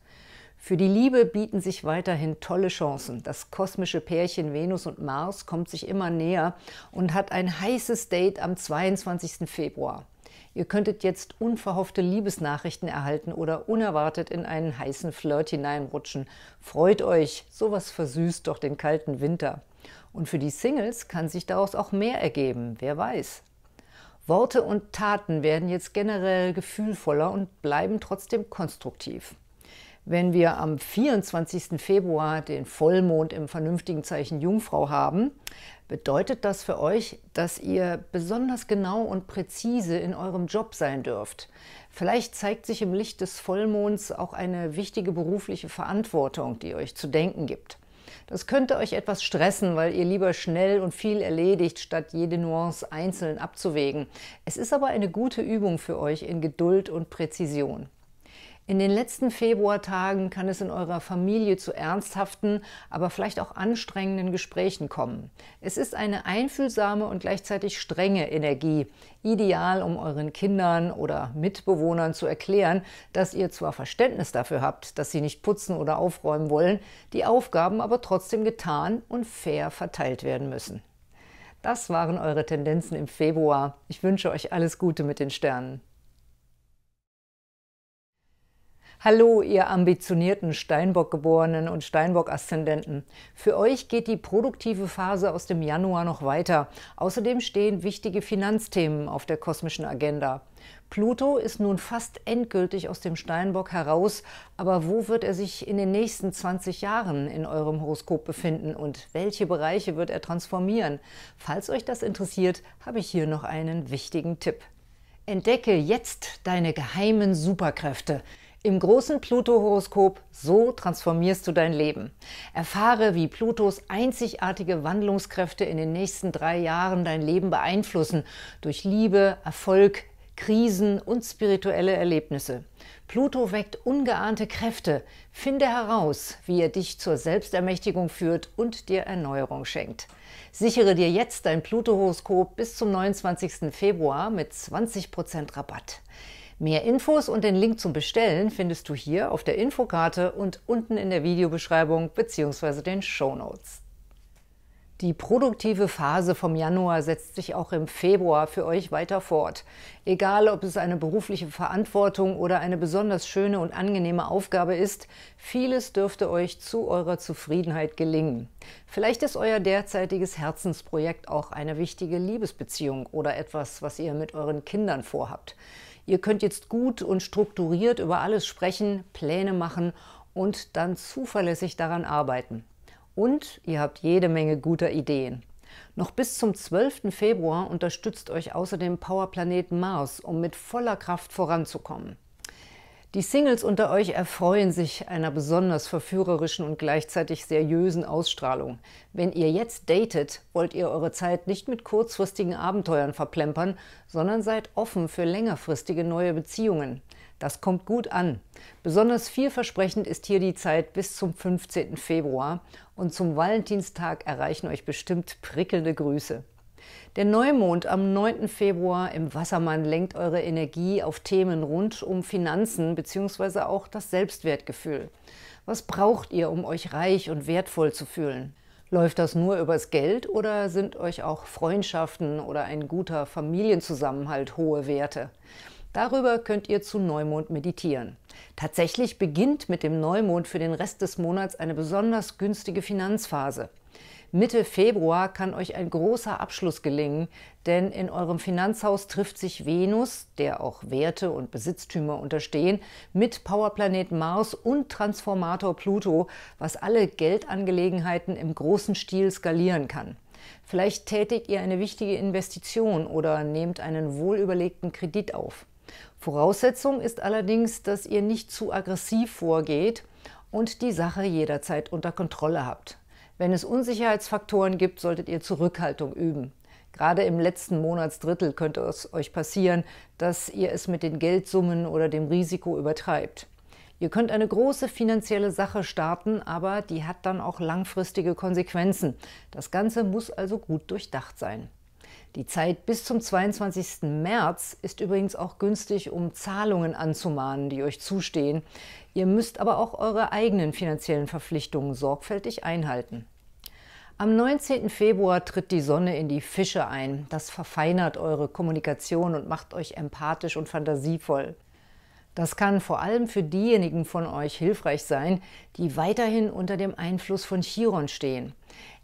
Für die Liebe bieten sich weiterhin tolle Chancen. Das kosmische Pärchen Venus und Mars kommt sich immer näher und hat ein heißes Date am 22. Februar. Ihr könntet jetzt unverhoffte Liebesnachrichten erhalten oder unerwartet in einen heißen Flirt hineinrutschen. Freut euch, sowas versüßt doch den kalten Winter. Und für die Singles kann sich daraus auch mehr ergeben, wer weiß. Worte und Taten werden jetzt generell gefühlvoller und bleiben trotzdem konstruktiv. Wenn wir am 24. Februar den Vollmond im vernünftigen Zeichen Jungfrau haben, bedeutet das für euch, dass ihr besonders genau und präzise in eurem Job sein dürft. Vielleicht zeigt sich im Licht des Vollmonds auch eine wichtige berufliche Verantwortung, die euch zu denken gibt. Das könnte euch etwas stressen, weil ihr lieber schnell und viel erledigt, statt jede Nuance einzeln abzuwägen. Es ist aber eine gute Übung für euch in Geduld und Präzision. In den letzten Februartagen kann es in eurer Familie zu ernsthaften, aber vielleicht auch anstrengenden Gesprächen kommen. Es ist eine einfühlsame und gleichzeitig strenge Energie, ideal, um euren Kindern oder Mitbewohnern zu erklären, dass ihr zwar Verständnis dafür habt, dass sie nicht putzen oder aufräumen wollen, die Aufgaben aber trotzdem getan und fair verteilt werden müssen. Das waren eure Tendenzen im Februar. Ich wünsche euch alles Gute mit den Sternen. Hallo, ihr ambitionierten Steinbock-Geborenen und Steinbock-Aszendenten. Für euch geht die produktive Phase aus dem Januar noch weiter. Außerdem stehen wichtige Finanzthemen auf der kosmischen Agenda. Pluto ist nun fast endgültig aus dem Steinbock heraus, aber wo wird er sich in den nächsten 20 Jahren in eurem Horoskop befinden und welche Bereiche wird er transformieren? Falls euch das interessiert, habe ich hier noch einen wichtigen Tipp. Entdecke jetzt deine geheimen Superkräfte. Im großen Pluto-Horoskop So transformierst du dein Leben. Erfahre, wie Plutos einzigartige Wandlungskräfte in den nächsten drei Jahren dein Leben beeinflussen durch Liebe, Erfolg, Krisen und spirituelle Erlebnisse. Pluto weckt ungeahnte Kräfte. Finde heraus, wie er dich zur Selbstermächtigung führt und dir Erneuerung schenkt. Sichere dir jetzt dein Pluto-Horoskop bis zum 29. Februar mit 20% Rabatt. Mehr Infos und den Link zum Bestellen findest du hier auf der Infokarte und unten in der Videobeschreibung bzw. den Show Notes. Die produktive Phase vom Januar setzt sich auch im Februar für euch weiter fort. Egal, ob es eine berufliche Verantwortung oder eine besonders schöne und angenehme Aufgabe ist, vieles dürfte euch zu eurer Zufriedenheit gelingen. Vielleicht ist euer derzeitiges Herzensprojekt auch eine wichtige Liebesbeziehung oder etwas, was ihr mit euren Kindern vorhabt. Ihr könnt jetzt gut und strukturiert über alles sprechen, Pläne machen und dann zuverlässig daran arbeiten. Und ihr habt jede Menge guter Ideen. Noch bis zum 12. Februar unterstützt euch außerdem Powerplanet Mars, um mit voller Kraft voranzukommen. Die Singles unter euch erfreuen sich einer besonders verführerischen und gleichzeitig seriösen Ausstrahlung. Wenn ihr jetzt datet, wollt ihr eure Zeit nicht mit kurzfristigen Abenteuern verplempern, sondern seid offen für längerfristige neue Beziehungen. Das kommt gut an. Besonders vielversprechend ist hier die Zeit bis zum 15. Februar und zum Valentinstag erreichen euch bestimmt prickelnde Grüße. Der Neumond am 9. Februar im Wassermann lenkt eure Energie auf Themen rund um Finanzen bzw. auch das Selbstwertgefühl. Was braucht ihr, um euch reich und wertvoll zu fühlen? Läuft das nur übers Geld oder sind euch auch Freundschaften oder ein guter Familienzusammenhalt hohe Werte? Darüber könnt ihr zu Neumond meditieren. Tatsächlich beginnt mit dem Neumond für den Rest des Monats eine besonders günstige Finanzphase. Mitte Februar kann euch ein großer Abschluss gelingen, denn in eurem Finanzhaus trifft sich Venus, der auch Werte und Besitztümer unterstehen, mit Powerplanet Mars und Transformator Pluto, was alle Geldangelegenheiten im großen Stil skalieren kann. Vielleicht tätigt ihr eine wichtige Investition oder nehmt einen wohlüberlegten Kredit auf. Voraussetzung ist allerdings, dass ihr nicht zu aggressiv vorgeht und die Sache jederzeit unter Kontrolle habt. Wenn es Unsicherheitsfaktoren gibt, solltet ihr Zurückhaltung üben. Gerade im letzten Monatsdrittel könnte es euch passieren, dass ihr es mit den Geldsummen oder dem Risiko übertreibt. Ihr könnt eine große finanzielle Sache starten, aber die hat dann auch langfristige Konsequenzen. Das Ganze muss also gut durchdacht sein. Die Zeit bis zum 22. März ist übrigens auch günstig, um Zahlungen anzumahnen, die euch zustehen. Ihr müsst aber auch eure eigenen finanziellen Verpflichtungen sorgfältig einhalten. Am 19. Februar tritt die Sonne in die Fische ein. Das verfeinert eure Kommunikation und macht euch empathisch und fantasievoll. Das kann vor allem für diejenigen von euch hilfreich sein, die weiterhin unter dem Einfluss von Chiron stehen.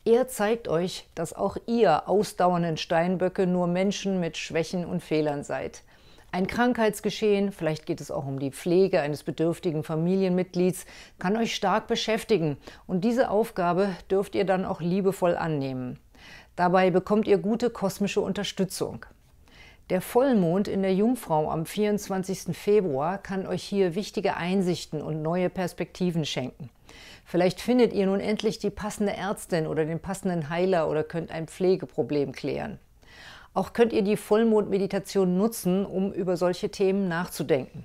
Er zeigt euch, dass auch ihr ausdauernden Steinböcke nur Menschen mit Schwächen und Fehlern seid. Ein Krankheitsgeschehen, vielleicht geht es auch um die Pflege eines bedürftigen Familienmitglieds, kann euch stark beschäftigen und diese Aufgabe dürft ihr dann auch liebevoll annehmen. Dabei bekommt ihr gute kosmische Unterstützung. Der Vollmond in der Jungfrau am 24. Februar kann euch hier wichtige Einsichten und neue Perspektiven schenken. Vielleicht findet ihr nun endlich die passende Ärztin oder den passenden Heiler oder könnt ein Pflegeproblem klären. Auch könnt ihr die Vollmondmeditation nutzen, um über solche Themen nachzudenken.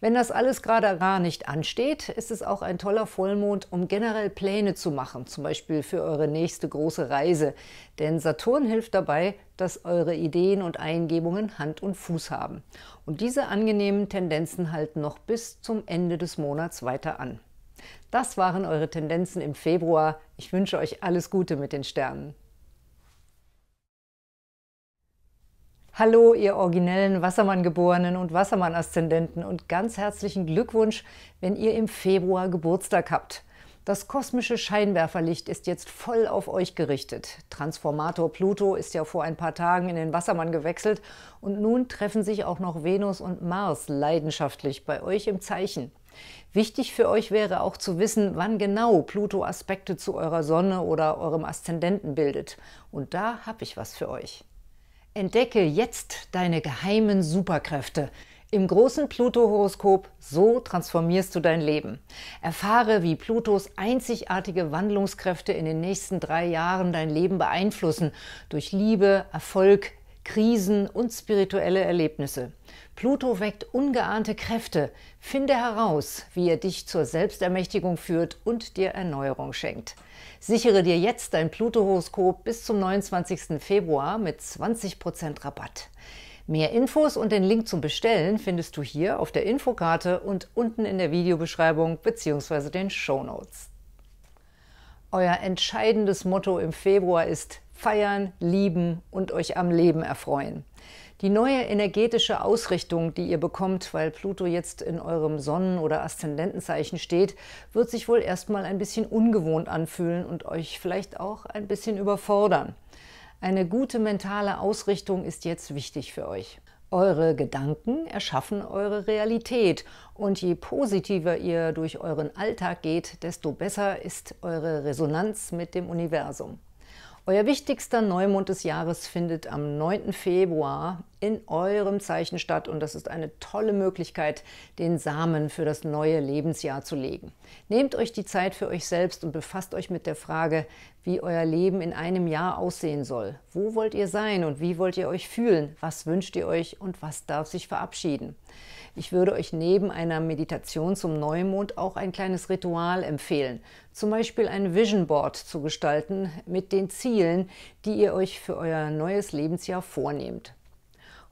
Wenn das alles gerade gar nicht ansteht, ist es auch ein toller Vollmond, um generell Pläne zu machen, zum Beispiel für eure nächste große Reise. Denn Saturn hilft dabei, dass eure Ideen und Eingebungen Hand und Fuß haben. Und diese angenehmen Tendenzen halten noch bis zum Ende des Monats weiter an. Das waren eure Tendenzen im Februar. Ich wünsche euch alles Gute mit den Sternen. Hallo, ihr originellen Wassermann-Geborenen und Wassermann-Aszendenten und ganz herzlichen Glückwunsch, wenn ihr im Februar Geburtstag habt. Das kosmische Scheinwerferlicht ist jetzt voll auf euch gerichtet. Transformator Pluto ist ja vor ein paar Tagen in den Wassermann gewechselt und nun treffen sich auch noch Venus und Mars leidenschaftlich bei euch im Zeichen. Wichtig für euch wäre auch zu wissen, wann genau Pluto Aspekte zu eurer Sonne oder eurem Aszendenten bildet. Und da habe ich was für euch. Entdecke jetzt deine geheimen Superkräfte. Im großen Pluto-Horoskop So transformierst du dein Leben. Erfahre, wie Plutos einzigartige Wandlungskräfte in den nächsten drei Jahren dein Leben beeinflussen. Durch Liebe, Erfolg, Krisen und spirituelle Erlebnisse. Pluto weckt ungeahnte Kräfte. Finde heraus, wie er dich zur Selbstermächtigung führt und dir Erneuerung schenkt. Sichere dir jetzt dein Pluto-Horoskop bis zum 29. Februar mit 20% Rabatt. Mehr Infos und den Link zum Bestellen findest du hier auf der Infokarte und unten in der Videobeschreibung bzw. den Show Notes. Euer entscheidendes Motto im Februar ist feiern, lieben und euch am Leben erfreuen. Die neue energetische Ausrichtung, die ihr bekommt, weil Pluto jetzt in eurem Sonnen- oder Aszendentenzeichen steht, wird sich wohl erstmal ein bisschen ungewohnt anfühlen und euch vielleicht auch ein bisschen überfordern. Eine gute mentale Ausrichtung ist jetzt wichtig für euch. Eure Gedanken erschaffen eure Realität und je positiver ihr durch euren Alltag geht, desto besser ist eure Resonanz mit dem Universum. Euer wichtigster Neumond des Jahres findet am 9. Februar in eurem Zeichen statt und das ist eine tolle Möglichkeit, den Samen für das neue Lebensjahr zu legen. Nehmt euch die Zeit für euch selbst und befasst euch mit der Frage, wie euer Leben in einem Jahr aussehen soll. Wo wollt ihr sein und wie wollt ihr euch fühlen? Was wünscht ihr euch und was darf sich verabschieden? Ich würde euch neben einer Meditation zum Neumond auch ein kleines Ritual empfehlen, zum Beispiel ein Vision Board zu gestalten mit den Zielen, die ihr euch für euer neues Lebensjahr vornehmt.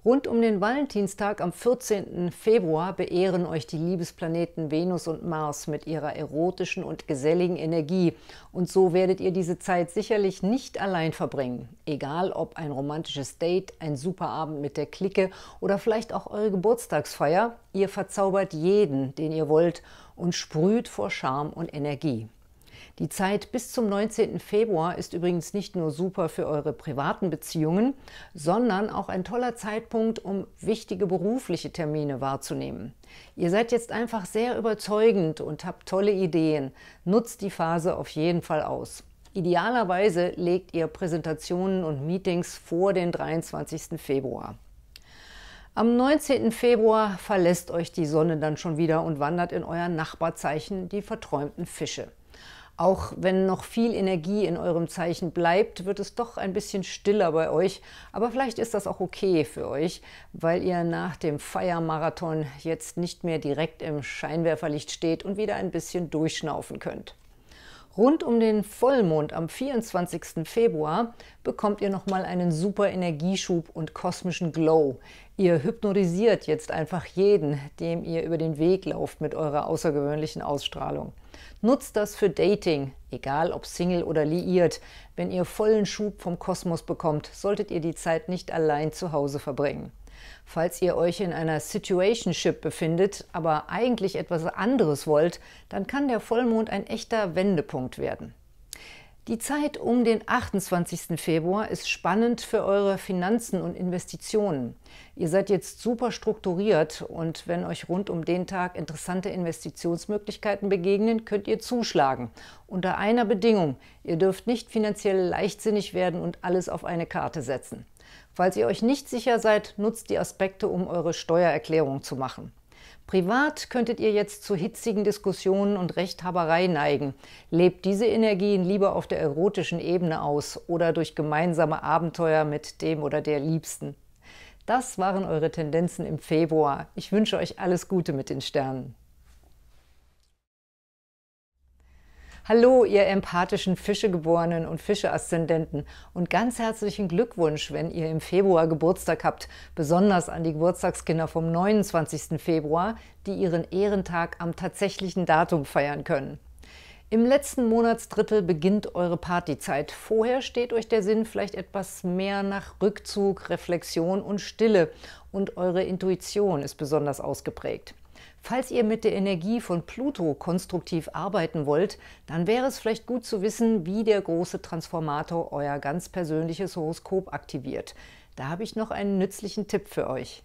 Rund um den Valentinstag am 14. Februar beehren euch die Liebesplaneten Venus und Mars mit ihrer erotischen und geselligen Energie. Und so werdet ihr diese Zeit sicherlich nicht allein verbringen. Egal ob ein romantisches Date, ein Superabend mit der Clique oder vielleicht auch eure Geburtstagsfeier, ihr verzaubert jeden, den ihr wollt und sprüht vor Charme und Energie. Die Zeit bis zum 19. Februar ist übrigens nicht nur super für eure privaten Beziehungen, sondern auch ein toller Zeitpunkt, um wichtige berufliche Termine wahrzunehmen. Ihr seid jetzt einfach sehr überzeugend und habt tolle Ideen. Nutzt die Phase auf jeden Fall aus. Idealerweise legt ihr Präsentationen und Meetings vor den 23. Februar. Am 19. Februar verlässt euch die Sonne dann schon wieder und wandert in euer Nachbarzeichen die verträumten Fische. Auch wenn noch viel Energie in eurem Zeichen bleibt, wird es doch ein bisschen stiller bei euch. Aber vielleicht ist das auch okay für euch, weil ihr nach dem Feiermarathon jetzt nicht mehr direkt im Scheinwerferlicht steht und wieder ein bisschen durchschnaufen könnt. Rund um den Vollmond am 24. Februar bekommt ihr nochmal einen super Energieschub und kosmischen Glow. Ihr hypnotisiert jetzt einfach jeden, dem ihr über den Weg lauft mit eurer außergewöhnlichen Ausstrahlung. Nutzt das für Dating, egal ob Single oder liiert. Wenn ihr vollen Schub vom Kosmos bekommt, solltet ihr die Zeit nicht allein zu Hause verbringen. Falls ihr euch in einer Situationship befindet, aber eigentlich etwas anderes wollt, dann kann der Vollmond ein echter Wendepunkt werden. Die Zeit um den 28. Februar ist spannend für eure Finanzen und Investitionen. Ihr seid jetzt super strukturiert und wenn euch rund um den Tag interessante Investitionsmöglichkeiten begegnen, könnt ihr zuschlagen. Unter einer Bedingung, ihr dürft nicht finanziell leichtsinnig werden und alles auf eine Karte setzen. Falls ihr euch nicht sicher seid, nutzt die Aspekte, um eure Steuererklärung zu machen. Privat könntet ihr jetzt zu hitzigen Diskussionen und Rechthaberei neigen. Lebt diese Energien lieber auf der erotischen Ebene aus oder durch gemeinsame Abenteuer mit dem oder der Liebsten. Das waren eure Tendenzen im Februar. Ich wünsche euch alles Gute mit den Sternen. Hallo, ihr empathischen Fischegeborenen und Fischeaszendenten und ganz herzlichen Glückwunsch, wenn ihr im Februar Geburtstag habt, besonders an die Geburtstagskinder vom 29. Februar, die ihren Ehrentag am tatsächlichen Datum feiern können. Im letzten Monatsdrittel beginnt eure Partyzeit. Vorher steht euch der Sinn vielleicht etwas mehr nach Rückzug, Reflexion und Stille und eure Intuition ist besonders ausgeprägt. Falls ihr mit der Energie von Pluto konstruktiv arbeiten wollt, dann wäre es vielleicht gut zu wissen, wie der große Transformator euer ganz persönliches Horoskop aktiviert. Da habe ich noch einen nützlichen Tipp für euch.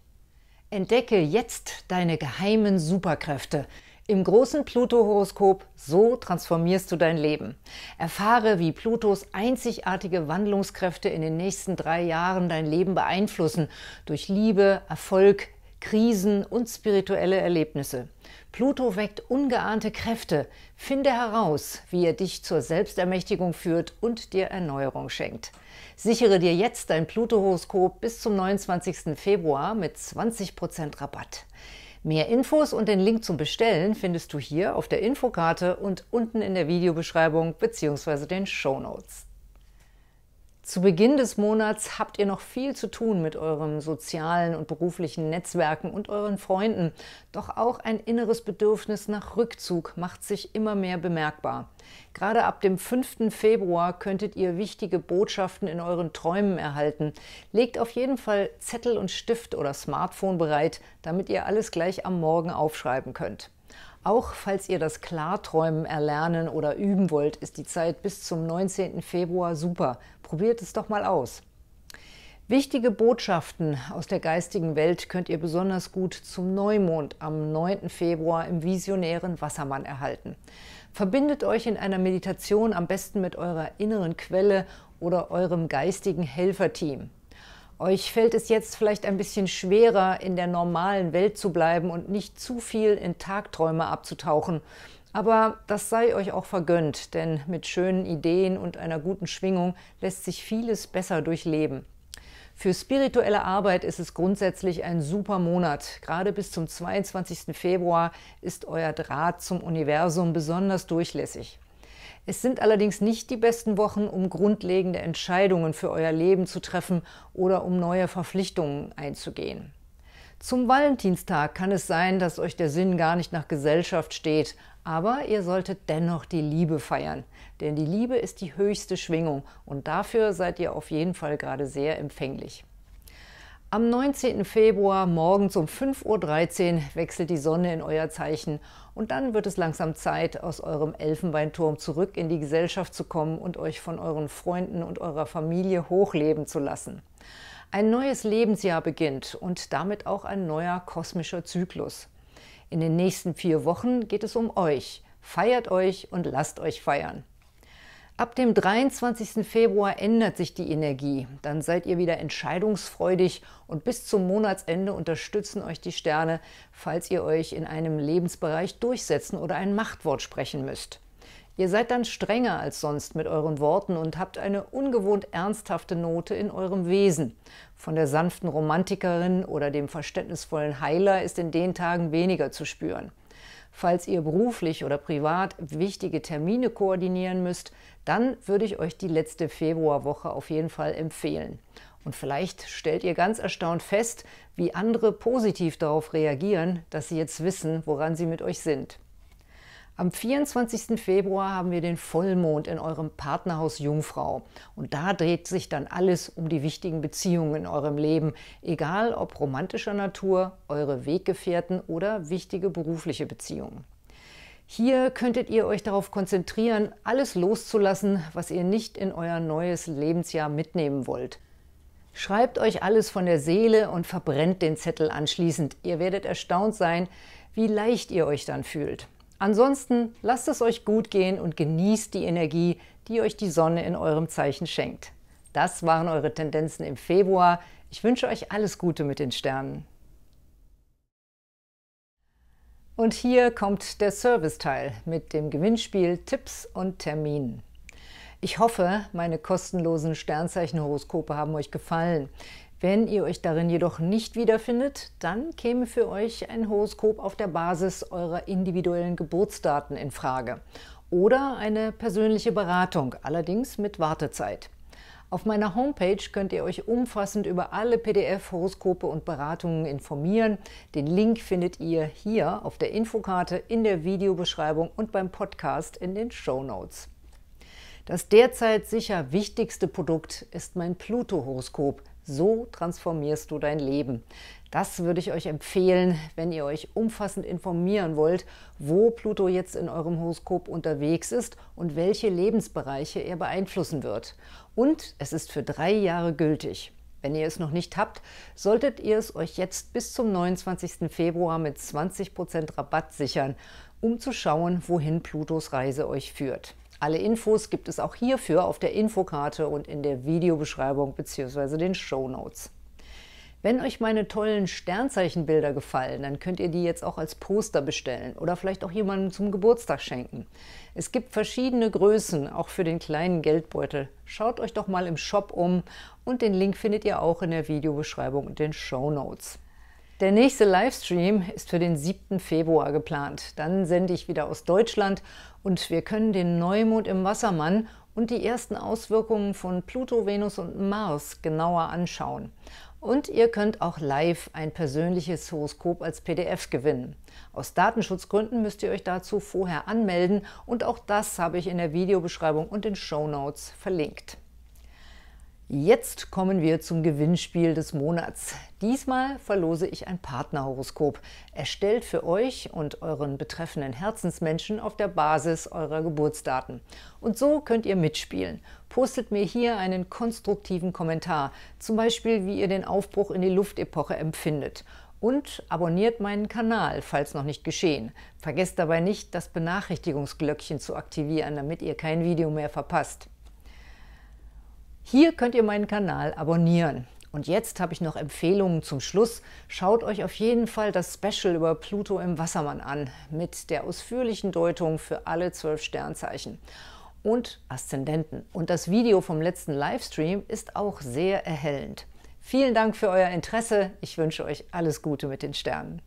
Entdecke jetzt deine geheimen Superkräfte. Im großen Pluto-Horoskop So transformierst du dein Leben. Erfahre, wie Plutos einzigartige Wandlungskräfte in den nächsten drei Jahren dein Leben beeinflussen. Durch Liebe, Erfolg, Krisen und spirituelle Erlebnisse. Pluto weckt ungeahnte Kräfte. Finde heraus, wie er dich zur Selbstermächtigung führt und dir Erneuerung schenkt. Sichere dir jetzt dein Pluto-Horoskop bis zum 29. Februar mit 20% Rabatt. Mehr Infos und den Link zum Bestellen findest du hier auf der Infokarte und unten in der Videobeschreibung bzw. den Show Notes. Zu Beginn des Monats habt ihr noch viel zu tun mit euren sozialen und beruflichen Netzwerken und euren Freunden. Doch auch ein inneres Bedürfnis nach Rückzug macht sich immer mehr bemerkbar. Gerade ab dem 5. Februar könntet ihr wichtige Botschaften in euren Träumen erhalten. Legt auf jeden Fall Zettel und Stift oder Smartphone bereit, damit ihr alles gleich am Morgen aufschreiben könnt. Auch falls ihr das Klarträumen erlernen oder üben wollt, ist die Zeit bis zum 19. Februar super. Probiert es doch mal aus. Wichtige Botschaften aus der geistigen Welt könnt ihr besonders gut zum Neumond am 9. Februar im visionären Wassermann erhalten. Verbindet euch in einer Meditation am besten mit eurer inneren Quelle oder eurem geistigen Helferteam. Euch fällt es jetzt vielleicht ein bisschen schwerer, in der normalen Welt zu bleiben und nicht zu viel in Tagträume abzutauchen aber das sei euch auch vergönnt, denn mit schönen Ideen und einer guten Schwingung lässt sich vieles besser durchleben. Für spirituelle Arbeit ist es grundsätzlich ein super Monat. Gerade bis zum 22. Februar ist euer Draht zum Universum besonders durchlässig. Es sind allerdings nicht die besten Wochen, um grundlegende Entscheidungen für euer Leben zu treffen oder um neue Verpflichtungen einzugehen. Zum Valentinstag kann es sein, dass euch der Sinn gar nicht nach Gesellschaft steht, aber ihr solltet dennoch die Liebe feiern, denn die Liebe ist die höchste Schwingung und dafür seid ihr auf jeden Fall gerade sehr empfänglich. Am 19. Februar morgens um 5.13 Uhr wechselt die Sonne in euer Zeichen und dann wird es langsam Zeit, aus eurem Elfenbeinturm zurück in die Gesellschaft zu kommen und euch von euren Freunden und eurer Familie hochleben zu lassen. Ein neues Lebensjahr beginnt und damit auch ein neuer kosmischer Zyklus. In den nächsten vier Wochen geht es um euch. Feiert euch und lasst euch feiern. Ab dem 23. Februar ändert sich die Energie. Dann seid ihr wieder entscheidungsfreudig und bis zum Monatsende unterstützen euch die Sterne, falls ihr euch in einem Lebensbereich durchsetzen oder ein Machtwort sprechen müsst. Ihr seid dann strenger als sonst mit euren Worten und habt eine ungewohnt ernsthafte Note in eurem Wesen. Von der sanften Romantikerin oder dem verständnisvollen Heiler ist in den Tagen weniger zu spüren. Falls ihr beruflich oder privat wichtige Termine koordinieren müsst, dann würde ich euch die letzte Februarwoche auf jeden Fall empfehlen. Und vielleicht stellt ihr ganz erstaunt fest, wie andere positiv darauf reagieren, dass sie jetzt wissen, woran sie mit euch sind. Am 24. Februar haben wir den Vollmond in eurem Partnerhaus Jungfrau. Und da dreht sich dann alles um die wichtigen Beziehungen in eurem Leben, egal ob romantischer Natur, eure Weggefährten oder wichtige berufliche Beziehungen. Hier könntet ihr euch darauf konzentrieren, alles loszulassen, was ihr nicht in euer neues Lebensjahr mitnehmen wollt. Schreibt euch alles von der Seele und verbrennt den Zettel anschließend. Ihr werdet erstaunt sein, wie leicht ihr euch dann fühlt. Ansonsten lasst es euch gut gehen und genießt die Energie, die euch die Sonne in eurem Zeichen schenkt. Das waren eure Tendenzen im Februar. Ich wünsche euch alles Gute mit den Sternen. Und hier kommt der Serviceteil mit dem Gewinnspiel Tipps und Terminen. Ich hoffe, meine kostenlosen Sternzeichenhoroskope haben euch gefallen. Wenn ihr euch darin jedoch nicht wiederfindet, dann käme für euch ein Horoskop auf der Basis eurer individuellen Geburtsdaten in Frage oder eine persönliche Beratung, allerdings mit Wartezeit. Auf meiner Homepage könnt ihr euch umfassend über alle PDF-Horoskope und Beratungen informieren. Den Link findet ihr hier auf der Infokarte, in der Videobeschreibung und beim Podcast in den Show Notes. Das derzeit sicher wichtigste Produkt ist mein Pluto-Horoskop so transformierst du dein Leben. Das würde ich euch empfehlen, wenn ihr euch umfassend informieren wollt, wo Pluto jetzt in eurem Horoskop unterwegs ist und welche Lebensbereiche er beeinflussen wird. Und es ist für drei Jahre gültig. Wenn ihr es noch nicht habt, solltet ihr es euch jetzt bis zum 29. Februar mit 20% Rabatt sichern, um zu schauen, wohin Plutos Reise euch führt. Alle Infos gibt es auch hierfür auf der Infokarte und in der Videobeschreibung bzw. den Show Notes. Wenn euch meine tollen Sternzeichenbilder gefallen, dann könnt ihr die jetzt auch als Poster bestellen oder vielleicht auch jemandem zum Geburtstag schenken. Es gibt verschiedene Größen, auch für den kleinen Geldbeutel. Schaut euch doch mal im Shop um und den Link findet ihr auch in der Videobeschreibung und den Show Notes. Der nächste Livestream ist für den 7. Februar geplant. Dann sende ich wieder aus Deutschland und wir können den Neumond im Wassermann und die ersten Auswirkungen von Pluto, Venus und Mars genauer anschauen. Und ihr könnt auch live ein persönliches Horoskop als PDF gewinnen. Aus Datenschutzgründen müsst ihr euch dazu vorher anmelden und auch das habe ich in der Videobeschreibung und den Show Notes verlinkt. Jetzt kommen wir zum Gewinnspiel des Monats. Diesmal verlose ich ein Partnerhoroskop, erstellt für euch und euren betreffenden Herzensmenschen auf der Basis eurer Geburtsdaten. Und so könnt ihr mitspielen. Postet mir hier einen konstruktiven Kommentar, zum Beispiel wie ihr den Aufbruch in die Luftepoche empfindet. Und abonniert meinen Kanal, falls noch nicht geschehen. Vergesst dabei nicht, das Benachrichtigungsglöckchen zu aktivieren, damit ihr kein Video mehr verpasst. Hier könnt ihr meinen Kanal abonnieren. Und jetzt habe ich noch Empfehlungen zum Schluss. Schaut euch auf jeden Fall das Special über Pluto im Wassermann an, mit der ausführlichen Deutung für alle zwölf Sternzeichen und Aszendenten. Und das Video vom letzten Livestream ist auch sehr erhellend. Vielen Dank für euer Interesse. Ich wünsche euch alles Gute mit den Sternen.